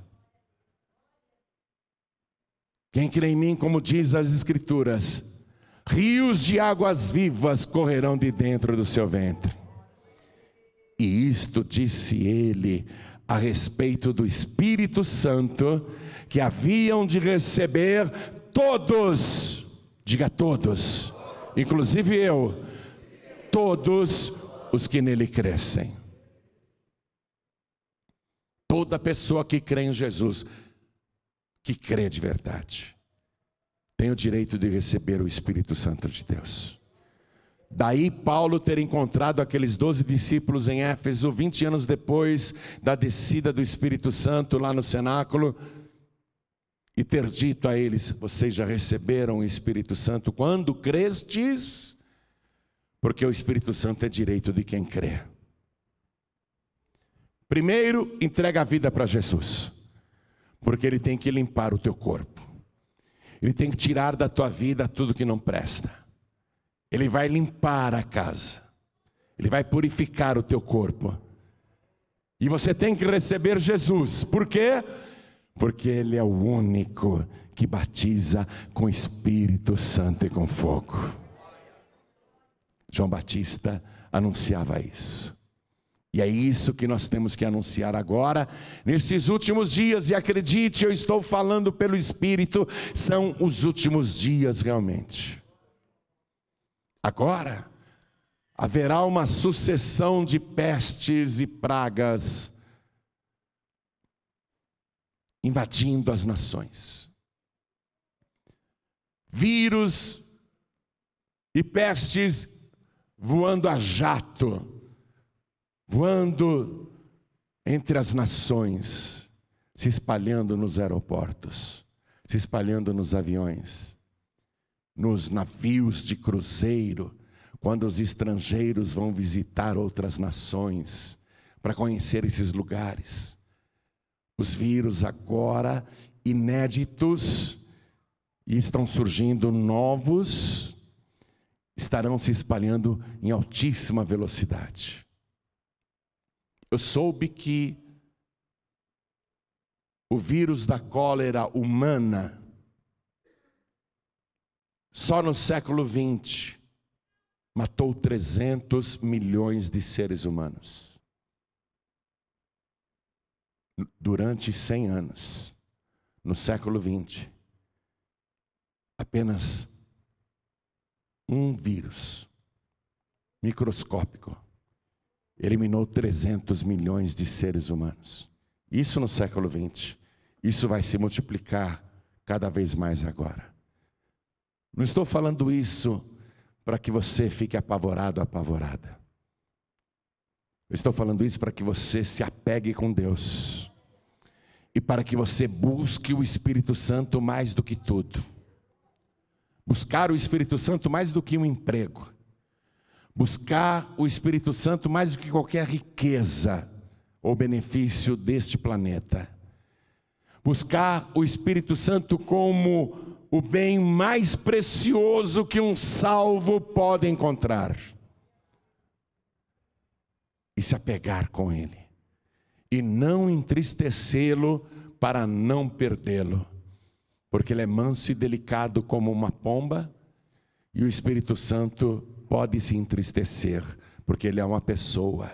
Quem crê em mim, como diz as Escrituras, rios de águas vivas correrão de dentro do seu ventre. E isto disse ele a respeito do Espírito Santo, que haviam de receber todos, diga todos inclusive eu, todos os que nele crescem. Toda pessoa que crê em Jesus, que crê de verdade, tem o direito de receber o Espírito Santo de Deus. Daí Paulo ter encontrado aqueles doze discípulos em Éfeso, 20 anos depois da descida do Espírito Santo lá no cenáculo, e ter dito a eles: Vocês já receberam o Espírito Santo quando crestes, porque o Espírito Santo é direito de quem crê. Primeiro, entrega a vida para Jesus, porque Ele tem que limpar o teu corpo, Ele tem que tirar da tua vida tudo que não presta, Ele vai limpar a casa, Ele vai purificar o teu corpo. E você tem que receber Jesus, por quê? Porque porque Ele é o único que batiza com Espírito Santo e com fogo. João Batista anunciava isso. E é isso que nós temos que anunciar agora, nesses últimos dias, e acredite, eu estou falando pelo Espírito, são os últimos dias realmente. Agora, haverá uma sucessão de pestes e pragas invadindo as nações. Vírus e pestes voando a jato, voando entre as nações, se espalhando nos aeroportos, se espalhando nos aviões, nos navios de cruzeiro, quando os estrangeiros vão visitar outras nações para conhecer esses lugares. Os vírus agora inéditos e estão surgindo novos, estarão se espalhando em altíssima velocidade. Eu soube que o vírus da cólera humana, só no século XX, matou 300 milhões de seres humanos durante 100 anos, no século 20, apenas um vírus microscópico eliminou 300 milhões de seres humanos. Isso no século 20. Isso vai se multiplicar cada vez mais agora. Não estou falando isso para que você fique apavorado, apavorada. Eu estou falando isso para que você se apegue com Deus e para que você busque o Espírito Santo mais do que tudo. Buscar o Espírito Santo mais do que um emprego. Buscar o Espírito Santo mais do que qualquer riqueza ou benefício deste planeta. Buscar o Espírito Santo como o bem mais precioso que um salvo pode encontrar. E se apegar com ele e não entristecê-lo para não perdê-lo. Porque ele é manso e delicado como uma pomba, e o Espírito Santo pode se entristecer, porque ele é uma pessoa,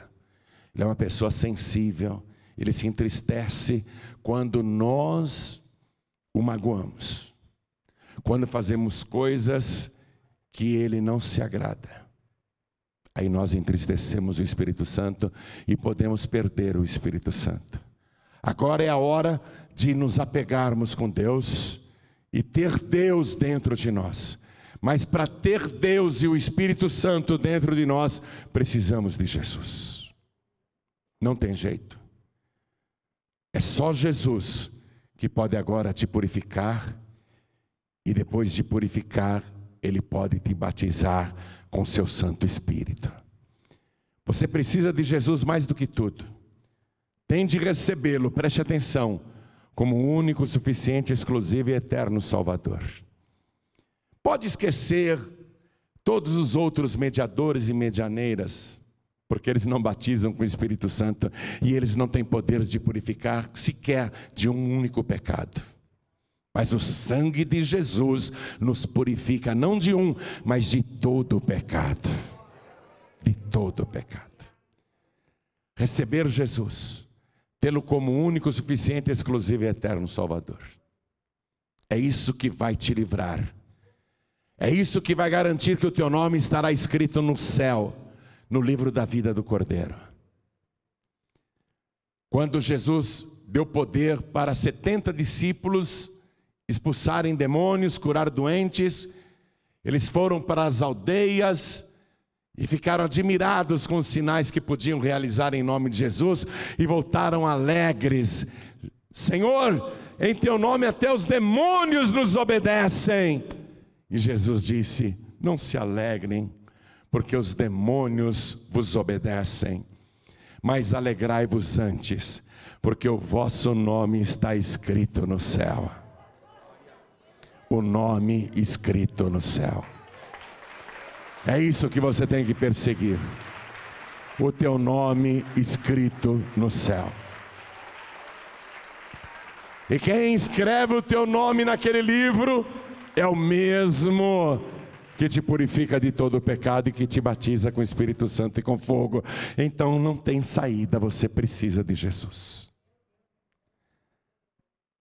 ele é uma pessoa sensível, ele se entristece quando nós o magoamos, quando fazemos coisas que ele não se agrada. Aí nós entristecemos o Espírito Santo e podemos perder o Espírito Santo. Agora é a hora de nos apegarmos com Deus e ter Deus dentro de nós. Mas para ter Deus e o Espírito Santo dentro de nós, precisamos de Jesus. Não tem jeito. É só Jesus que pode agora te purificar, e depois de purificar, Ele pode te batizar com seu Santo Espírito. Você precisa de Jesus mais do que tudo. Tem de recebê-lo, preste atenção, como o único, suficiente, exclusivo e eterno Salvador. Pode esquecer todos os outros mediadores e medianeiras, porque eles não batizam com o Espírito Santo e eles não têm poder de purificar sequer de um único pecado. Mas o sangue de Jesus nos purifica não de um, mas de todo o pecado. De todo o pecado. Receber Jesus, tê-lo como único, suficiente, exclusivo e eterno Salvador. É isso que vai te livrar. É isso que vai garantir que o teu nome estará escrito no céu, no livro da vida do Cordeiro. Quando Jesus deu poder para 70 discípulos, expulsarem demônios, curar doentes. Eles foram para as aldeias e ficaram admirados com os sinais que podiam realizar em nome de Jesus e voltaram alegres. Senhor, em teu nome até os demônios nos obedecem. E Jesus disse: Não se alegrem, porque os demônios vos obedecem, mas alegrai-vos antes, porque o vosso nome está escrito no céu o nome escrito no céu. É isso que você tem que perseguir. O teu nome escrito no céu. E quem escreve o teu nome naquele livro é o mesmo que te purifica de todo o pecado e que te batiza com o Espírito Santo e com fogo. Então não tem saída, você precisa de Jesus.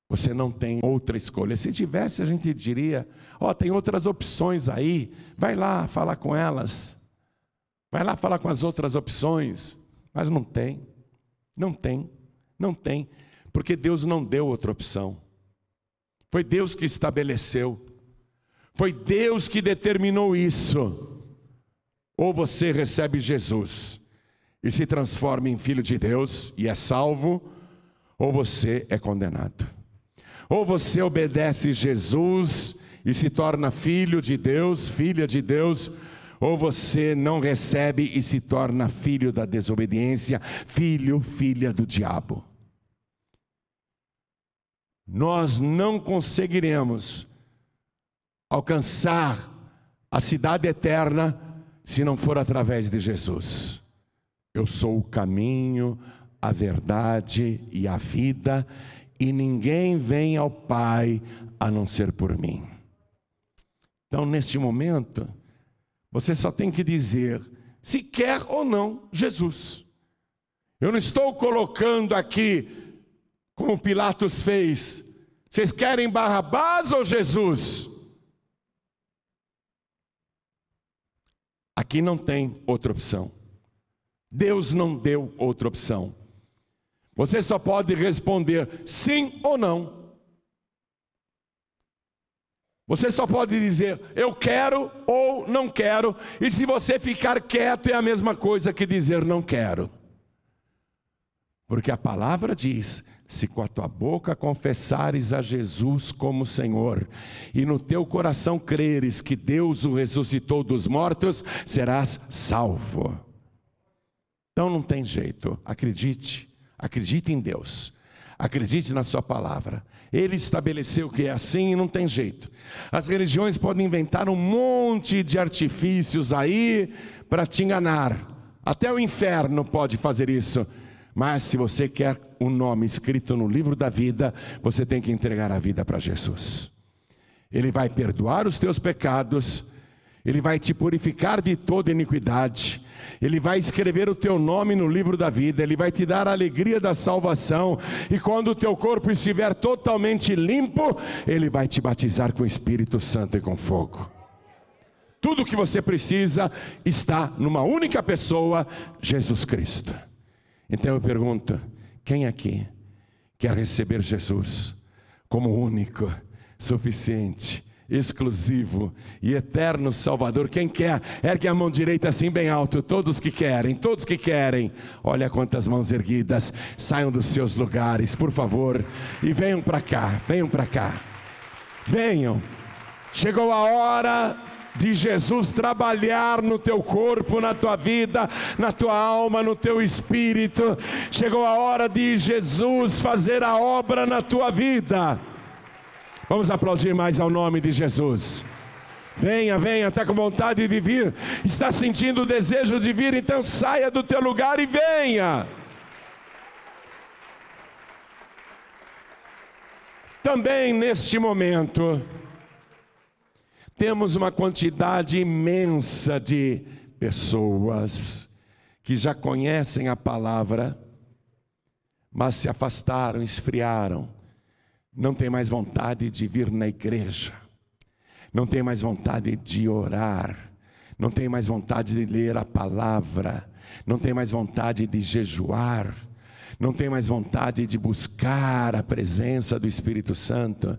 Você não tem outra escolha. Se tivesse, a gente diria: Ó, oh, tem outras opções aí, vai lá falar com elas, vai lá falar com as outras opções. Mas não tem, não tem, não tem, porque Deus não deu outra opção. Foi Deus que estabeleceu, foi Deus que determinou isso. Ou você recebe Jesus e se transforma em filho de Deus e é salvo, ou você é condenado. Ou você obedece Jesus e se torna filho de Deus, filha de Deus, ou você não recebe e se torna filho da desobediência, filho, filha do diabo. Nós não conseguiremos alcançar a cidade eterna se não for através de Jesus. Eu sou o caminho, a verdade e a vida e ninguém vem ao Pai a não ser por mim. Então, neste momento, você só tem que dizer se quer ou não Jesus. Eu não estou colocando aqui, como Pilatos fez, vocês querem Barrabás ou Jesus? Aqui não tem outra opção. Deus não deu outra opção. Você só pode responder sim ou não. Você só pode dizer eu quero ou não quero, e se você ficar quieto é a mesma coisa que dizer não quero. Porque a palavra diz: se com a tua boca confessares a Jesus como Senhor, e no teu coração creres que Deus o ressuscitou dos mortos, serás salvo. Então não tem jeito, acredite. Acredite em Deus. Acredite na sua palavra. Ele estabeleceu que é assim e não tem jeito. As religiões podem inventar um monte de artifícios aí para te enganar. Até o inferno pode fazer isso. Mas se você quer o um nome escrito no livro da vida, você tem que entregar a vida para Jesus. Ele vai perdoar os teus pecados, ele vai te purificar de toda iniquidade ele vai escrever o teu nome no livro da vida, ele vai te dar a alegria da salvação, e quando o teu corpo estiver totalmente limpo, ele vai te batizar com o Espírito Santo e com fogo. Tudo o que você precisa está numa única pessoa, Jesus Cristo. Então eu pergunto: quem aqui quer receber Jesus como único, suficiente, exclusivo e eterno Salvador. Quem quer, ergue a mão direita assim bem alto. Todos que querem, todos que querem. Olha quantas mãos erguidas. Saiam dos seus lugares, por favor, e venham para cá. Venham para cá. Venham. Chegou a hora de Jesus trabalhar no teu corpo, na tua vida, na tua alma, no teu espírito. Chegou a hora de Jesus fazer a obra na tua vida. Vamos aplaudir mais ao nome de Jesus. Venha, venha, está com vontade de vir. Está sentindo o desejo de vir, então saia do teu lugar e venha. Também neste momento, temos uma quantidade imensa de pessoas que já conhecem a palavra, mas se afastaram, esfriaram não tem mais vontade de vir na igreja, não tem mais vontade de orar, não tem mais vontade de ler a palavra, não tem mais vontade de jejuar, não tem mais vontade de buscar a presença do Espírito Santo.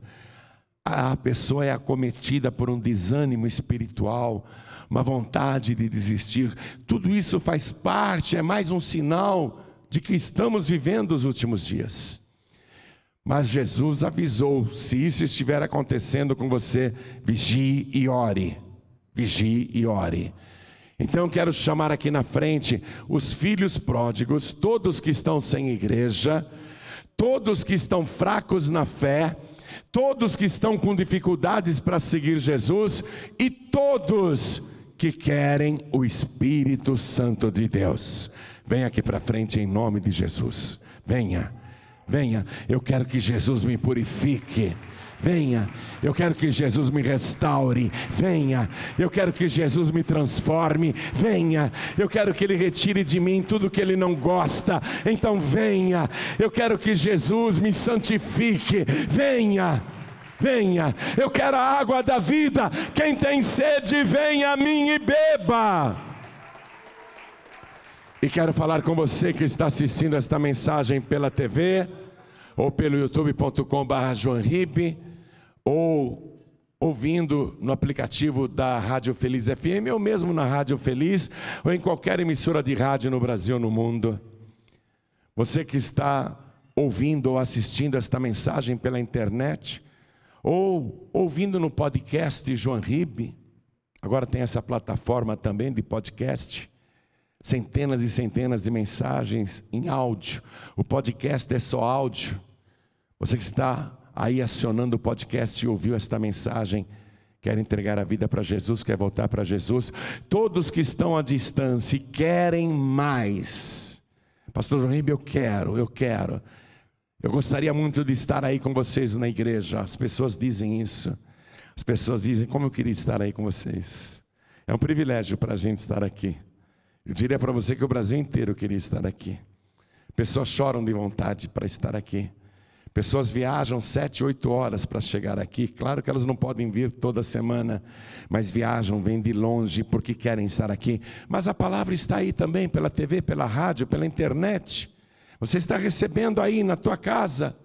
A pessoa é acometida por um desânimo espiritual, uma vontade de desistir. Tudo isso faz parte, é mais um sinal de que estamos vivendo os últimos dias. Mas Jesus avisou: se isso estiver acontecendo com você, vigie e ore. Vigie e ore. Então eu quero chamar aqui na frente os filhos pródigos, todos que estão sem igreja, todos que estão fracos na fé, todos que estão com dificuldades para seguir Jesus e todos que querem o Espírito Santo de Deus. Venha aqui para frente em nome de Jesus. Venha. Venha, eu quero que Jesus me purifique. Venha, eu quero que Jesus me restaure. Venha, eu quero que Jesus me transforme. Venha, eu quero que Ele retire de mim tudo que Ele não gosta. Então, venha, eu quero que Jesus me santifique. Venha. Venha, eu quero a água da vida. Quem tem sede, venha a mim e beba. E quero falar com você que está assistindo esta mensagem pela TV, ou pelo youtube.com.br ou ouvindo no aplicativo da Rádio Feliz FM, ou mesmo na Rádio Feliz, ou em qualquer emissora de rádio no Brasil no mundo. Você que está ouvindo ou assistindo esta mensagem pela internet, ou ouvindo no podcast João Ribe, agora tem essa plataforma também de podcast centenas e centenas de mensagens em áudio. O podcast é só áudio. Você que está aí acionando o podcast e ouviu esta mensagem, quer entregar a vida para Jesus, quer voltar para Jesus. Todos que estão à distância e querem mais. Pastor João Ribeiro, eu quero, eu quero. Eu gostaria muito de estar aí com vocês na igreja. As pessoas dizem isso. As pessoas dizem como eu queria estar aí com vocês. É um privilégio para a gente estar aqui. Eu diria para você que o Brasil inteiro queria estar aqui. Pessoas choram de vontade para estar aqui. Pessoas viajam sete, oito horas para chegar aqui. Claro que elas não podem vir toda semana, mas viajam, vêm de longe porque querem estar aqui. Mas a palavra está aí também pela TV, pela rádio, pela internet. Você está recebendo aí na tua casa.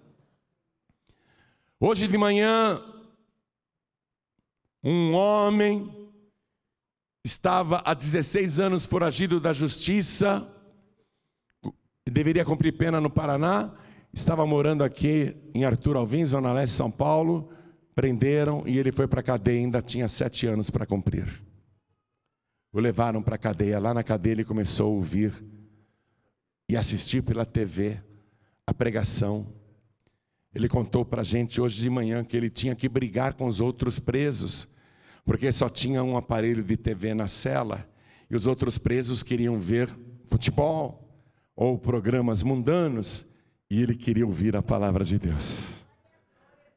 Hoje de manhã, um homem estava há 16 anos foragido da justiça, deveria cumprir pena no Paraná, estava morando aqui em Arthur Alvim, Zona Leste, São Paulo, prenderam e ele foi para a cadeia, ainda tinha sete anos para cumprir. O levaram para a cadeia, lá na cadeia ele começou a ouvir e assistir pela TV a pregação. Ele contou para a gente hoje de manhã que ele tinha que brigar com os outros presos, porque só tinha um aparelho de TV na cela e os outros presos queriam ver futebol ou programas mundanos e ele queria ouvir a palavra de Deus.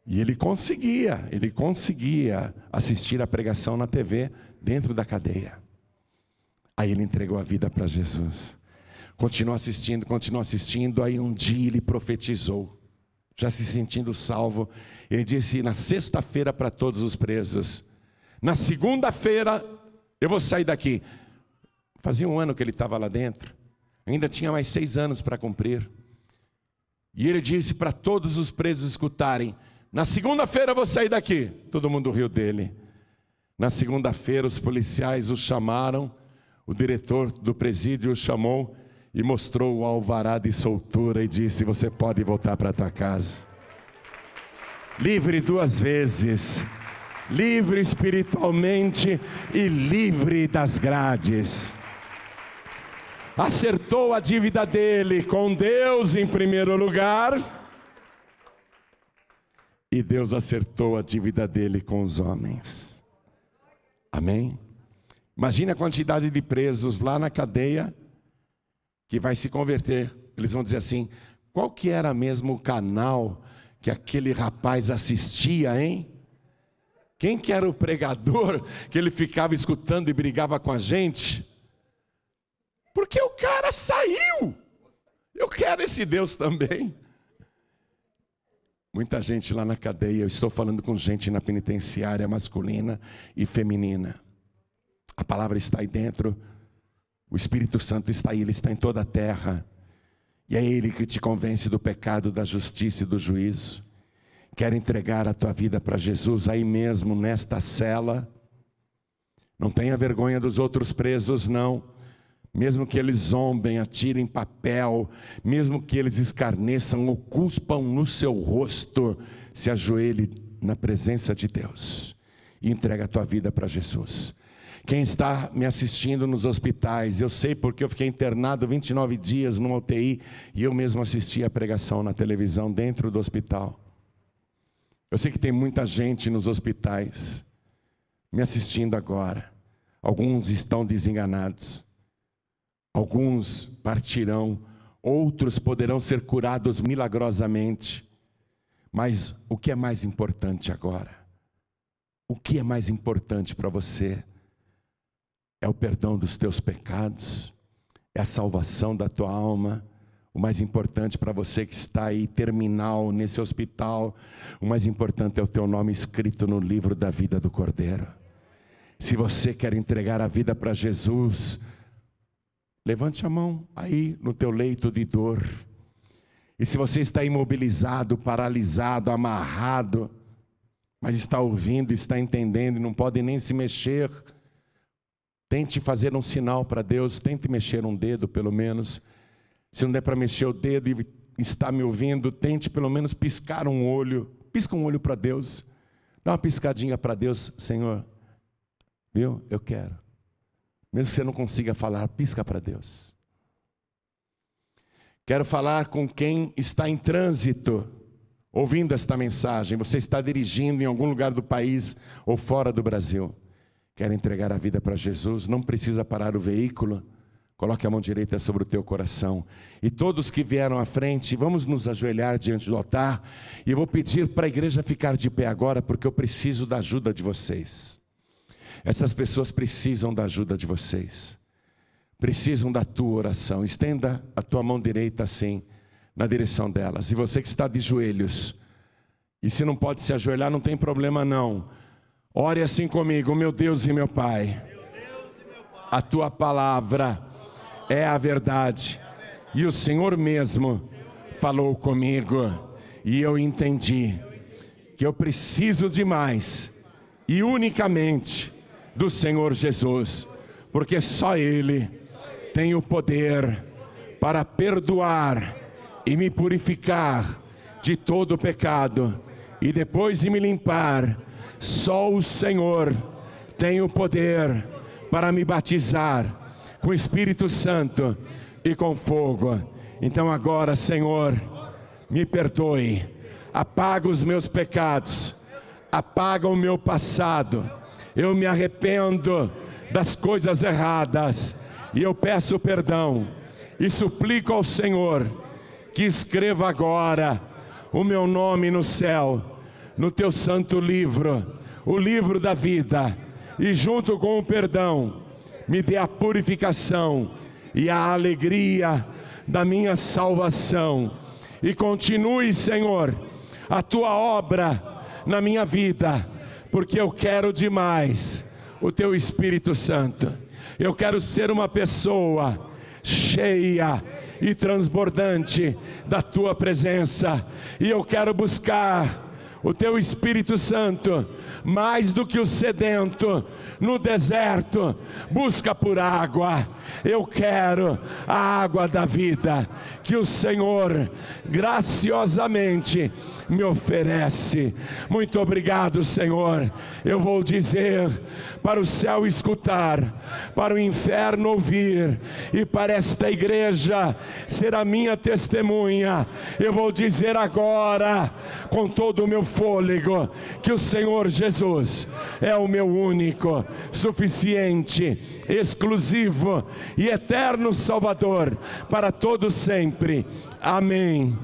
E ele conseguia, ele conseguia assistir a pregação na TV dentro da cadeia. Aí ele entregou a vida para Jesus. Continuou assistindo, continuou assistindo. Aí um dia ele profetizou, já se sentindo salvo. Ele disse na sexta-feira para todos os presos: na segunda-feira, eu vou sair daqui. Fazia um ano que ele estava lá dentro. Ainda tinha mais seis anos para cumprir. E ele disse para todos os presos escutarem: Na segunda-feira eu vou sair daqui. Todo mundo riu dele. Na segunda-feira, os policiais o chamaram, o diretor do presídio o chamou e mostrou o alvará de soltura e disse: Você pode voltar para tua casa. Livre duas vezes livre espiritualmente e livre das grades. Acertou a dívida dele com Deus em primeiro lugar, e Deus acertou a dívida dele com os homens. Amém? Imagina a quantidade de presos lá na cadeia que vai se converter. Eles vão dizer assim: qual que era mesmo o canal que aquele rapaz assistia, hein? Quem que era o pregador que ele ficava escutando e brigava com a gente? Porque o cara saiu. Eu quero esse Deus também. Muita gente lá na cadeia, eu estou falando com gente na penitenciária masculina e feminina. A palavra está aí dentro, o Espírito Santo está aí, ele está em toda a terra. E é ele que te convence do pecado, da justiça e do juízo quer entregar a tua vida para Jesus aí mesmo, nesta cela, não tenha vergonha dos outros presos, não. Mesmo que eles zombem, atirem papel, mesmo que eles escarneçam ou cuspam no seu rosto, se ajoelhe na presença de Deus e entregue a tua vida para Jesus. Quem está me assistindo nos hospitais, eu sei porque eu fiquei internado 29 dias numa UTI e eu mesmo assisti a pregação na televisão dentro do hospital. Eu sei que tem muita gente nos hospitais me assistindo agora. Alguns estão desenganados, alguns partirão, outros poderão ser curados milagrosamente. Mas o que é mais importante agora? O que é mais importante para você? É o perdão dos teus pecados, é a salvação da tua alma, o mais importante para você que está aí terminal nesse hospital, o mais importante é o teu nome escrito no livro da vida do Cordeiro. Se você quer entregar a vida para Jesus, levante a mão aí no teu leito de dor. E se você está imobilizado, paralisado, amarrado, mas está ouvindo, está entendendo e não pode nem se mexer, tente fazer um sinal para Deus, tente mexer um dedo pelo menos se não der para mexer o dedo e está me ouvindo, tente pelo menos piscar um olho. Pisca um olho para Deus. Dá uma piscadinha para Deus, Senhor. Viu? Eu quero. Mesmo que você não consiga falar, pisca para Deus. Quero falar com quem está em trânsito, ouvindo esta mensagem. Você está dirigindo em algum lugar do país ou fora do Brasil. Quer entregar a vida para Jesus, não precisa parar o veículo Coloque a mão direita sobre o teu coração. E todos que vieram à frente, vamos nos ajoelhar diante do altar. E eu vou pedir para a igreja ficar de pé agora, porque eu preciso da ajuda de vocês. Essas pessoas precisam da ajuda de vocês. Precisam da tua oração. Estenda a tua mão direita assim, na direção delas. E você que está de joelhos, e se não pode se ajoelhar, não tem problema não. Ore assim comigo, meu Deus e meu Pai. Meu e meu pai. A tua palavra é a verdade. E o Senhor mesmo falou comigo, e eu entendi que eu preciso de mais e unicamente do Senhor Jesus, porque só Ele tem o poder para perdoar e me purificar de todo o pecado e depois de me limpar. Só o Senhor tem o poder para me batizar com o Espírito Santo e com fogo. Então agora, Senhor, me perdoe, apaga os meus pecados, apaga o meu passado. Eu me arrependo das coisas erradas e eu peço perdão e suplico ao Senhor que escreva agora o meu nome no céu, no teu santo livro, o livro da vida, e junto com o perdão me dê a purificação e a alegria da minha salvação. E continue, Senhor, a tua obra na minha vida, porque eu quero demais o teu Espírito Santo. Eu quero ser uma pessoa cheia e transbordante da tua presença, e eu quero buscar o teu Espírito Santo, mais do que o sedento no deserto, busca por água. Eu quero a água da vida que o Senhor graciosamente me oferece. Muito obrigado, Senhor. Eu vou dizer para o céu escutar, para o inferno ouvir e para esta igreja ser a minha testemunha. Eu vou dizer agora, com todo o meu fôlego, que o Senhor Jesus é o meu único, suficiente exclusivo e eterno Salvador para todo sempre. Amém.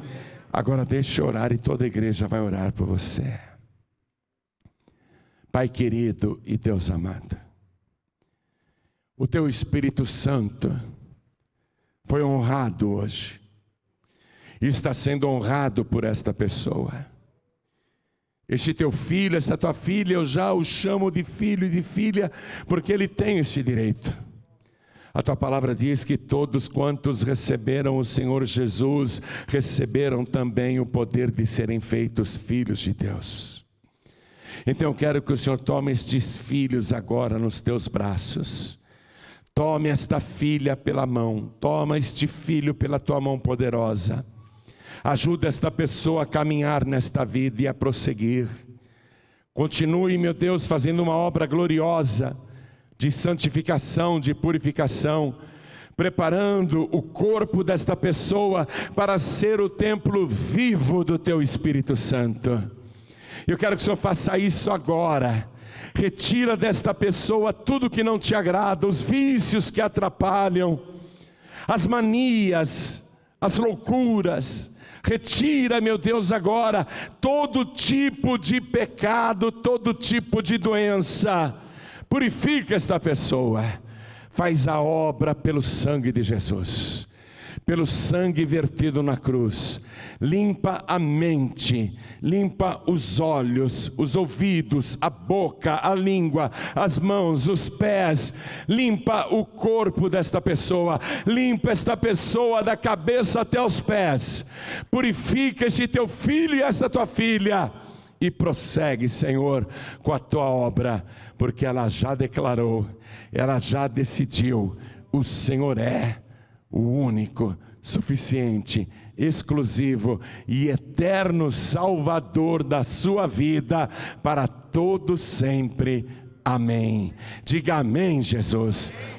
Agora deixe orar e toda a igreja vai orar por você. Pai querido e Deus amado, o teu Espírito Santo foi honrado hoje, e está sendo honrado por esta pessoa. Este teu filho, esta tua filha, eu já o chamo de filho e de filha, porque ele tem este direito. A tua palavra diz que todos quantos receberam o Senhor Jesus, receberam também o poder de serem feitos filhos de Deus. Então eu quero que o Senhor tome estes filhos agora nos teus braços. Tome esta filha pela mão, toma este filho pela tua mão poderosa. Ajuda esta pessoa a caminhar nesta vida e a prosseguir. Continue, meu Deus, fazendo uma obra gloriosa de santificação, de purificação, preparando o corpo desta pessoa para ser o templo vivo do teu Espírito Santo. Eu quero que o Senhor faça isso agora. Retira desta pessoa tudo que não te agrada, os vícios que atrapalham, as manias, as loucuras. Retira, meu Deus, agora todo tipo de pecado, todo tipo de doença purifica esta pessoa, faz a obra pelo sangue de Jesus, pelo sangue vertido na cruz, limpa a mente, limpa os olhos, os ouvidos, a boca, a língua, as mãos, os pés, limpa o corpo desta pessoa, limpa esta pessoa da cabeça até os pés, purifica este teu filho e esta tua filha. E prossegue, Senhor, com a tua obra porque ela já declarou, ela já decidiu: o Senhor é o único, suficiente, exclusivo e eterno Salvador da sua vida para todo sempre. Amém. Diga amém, Jesus.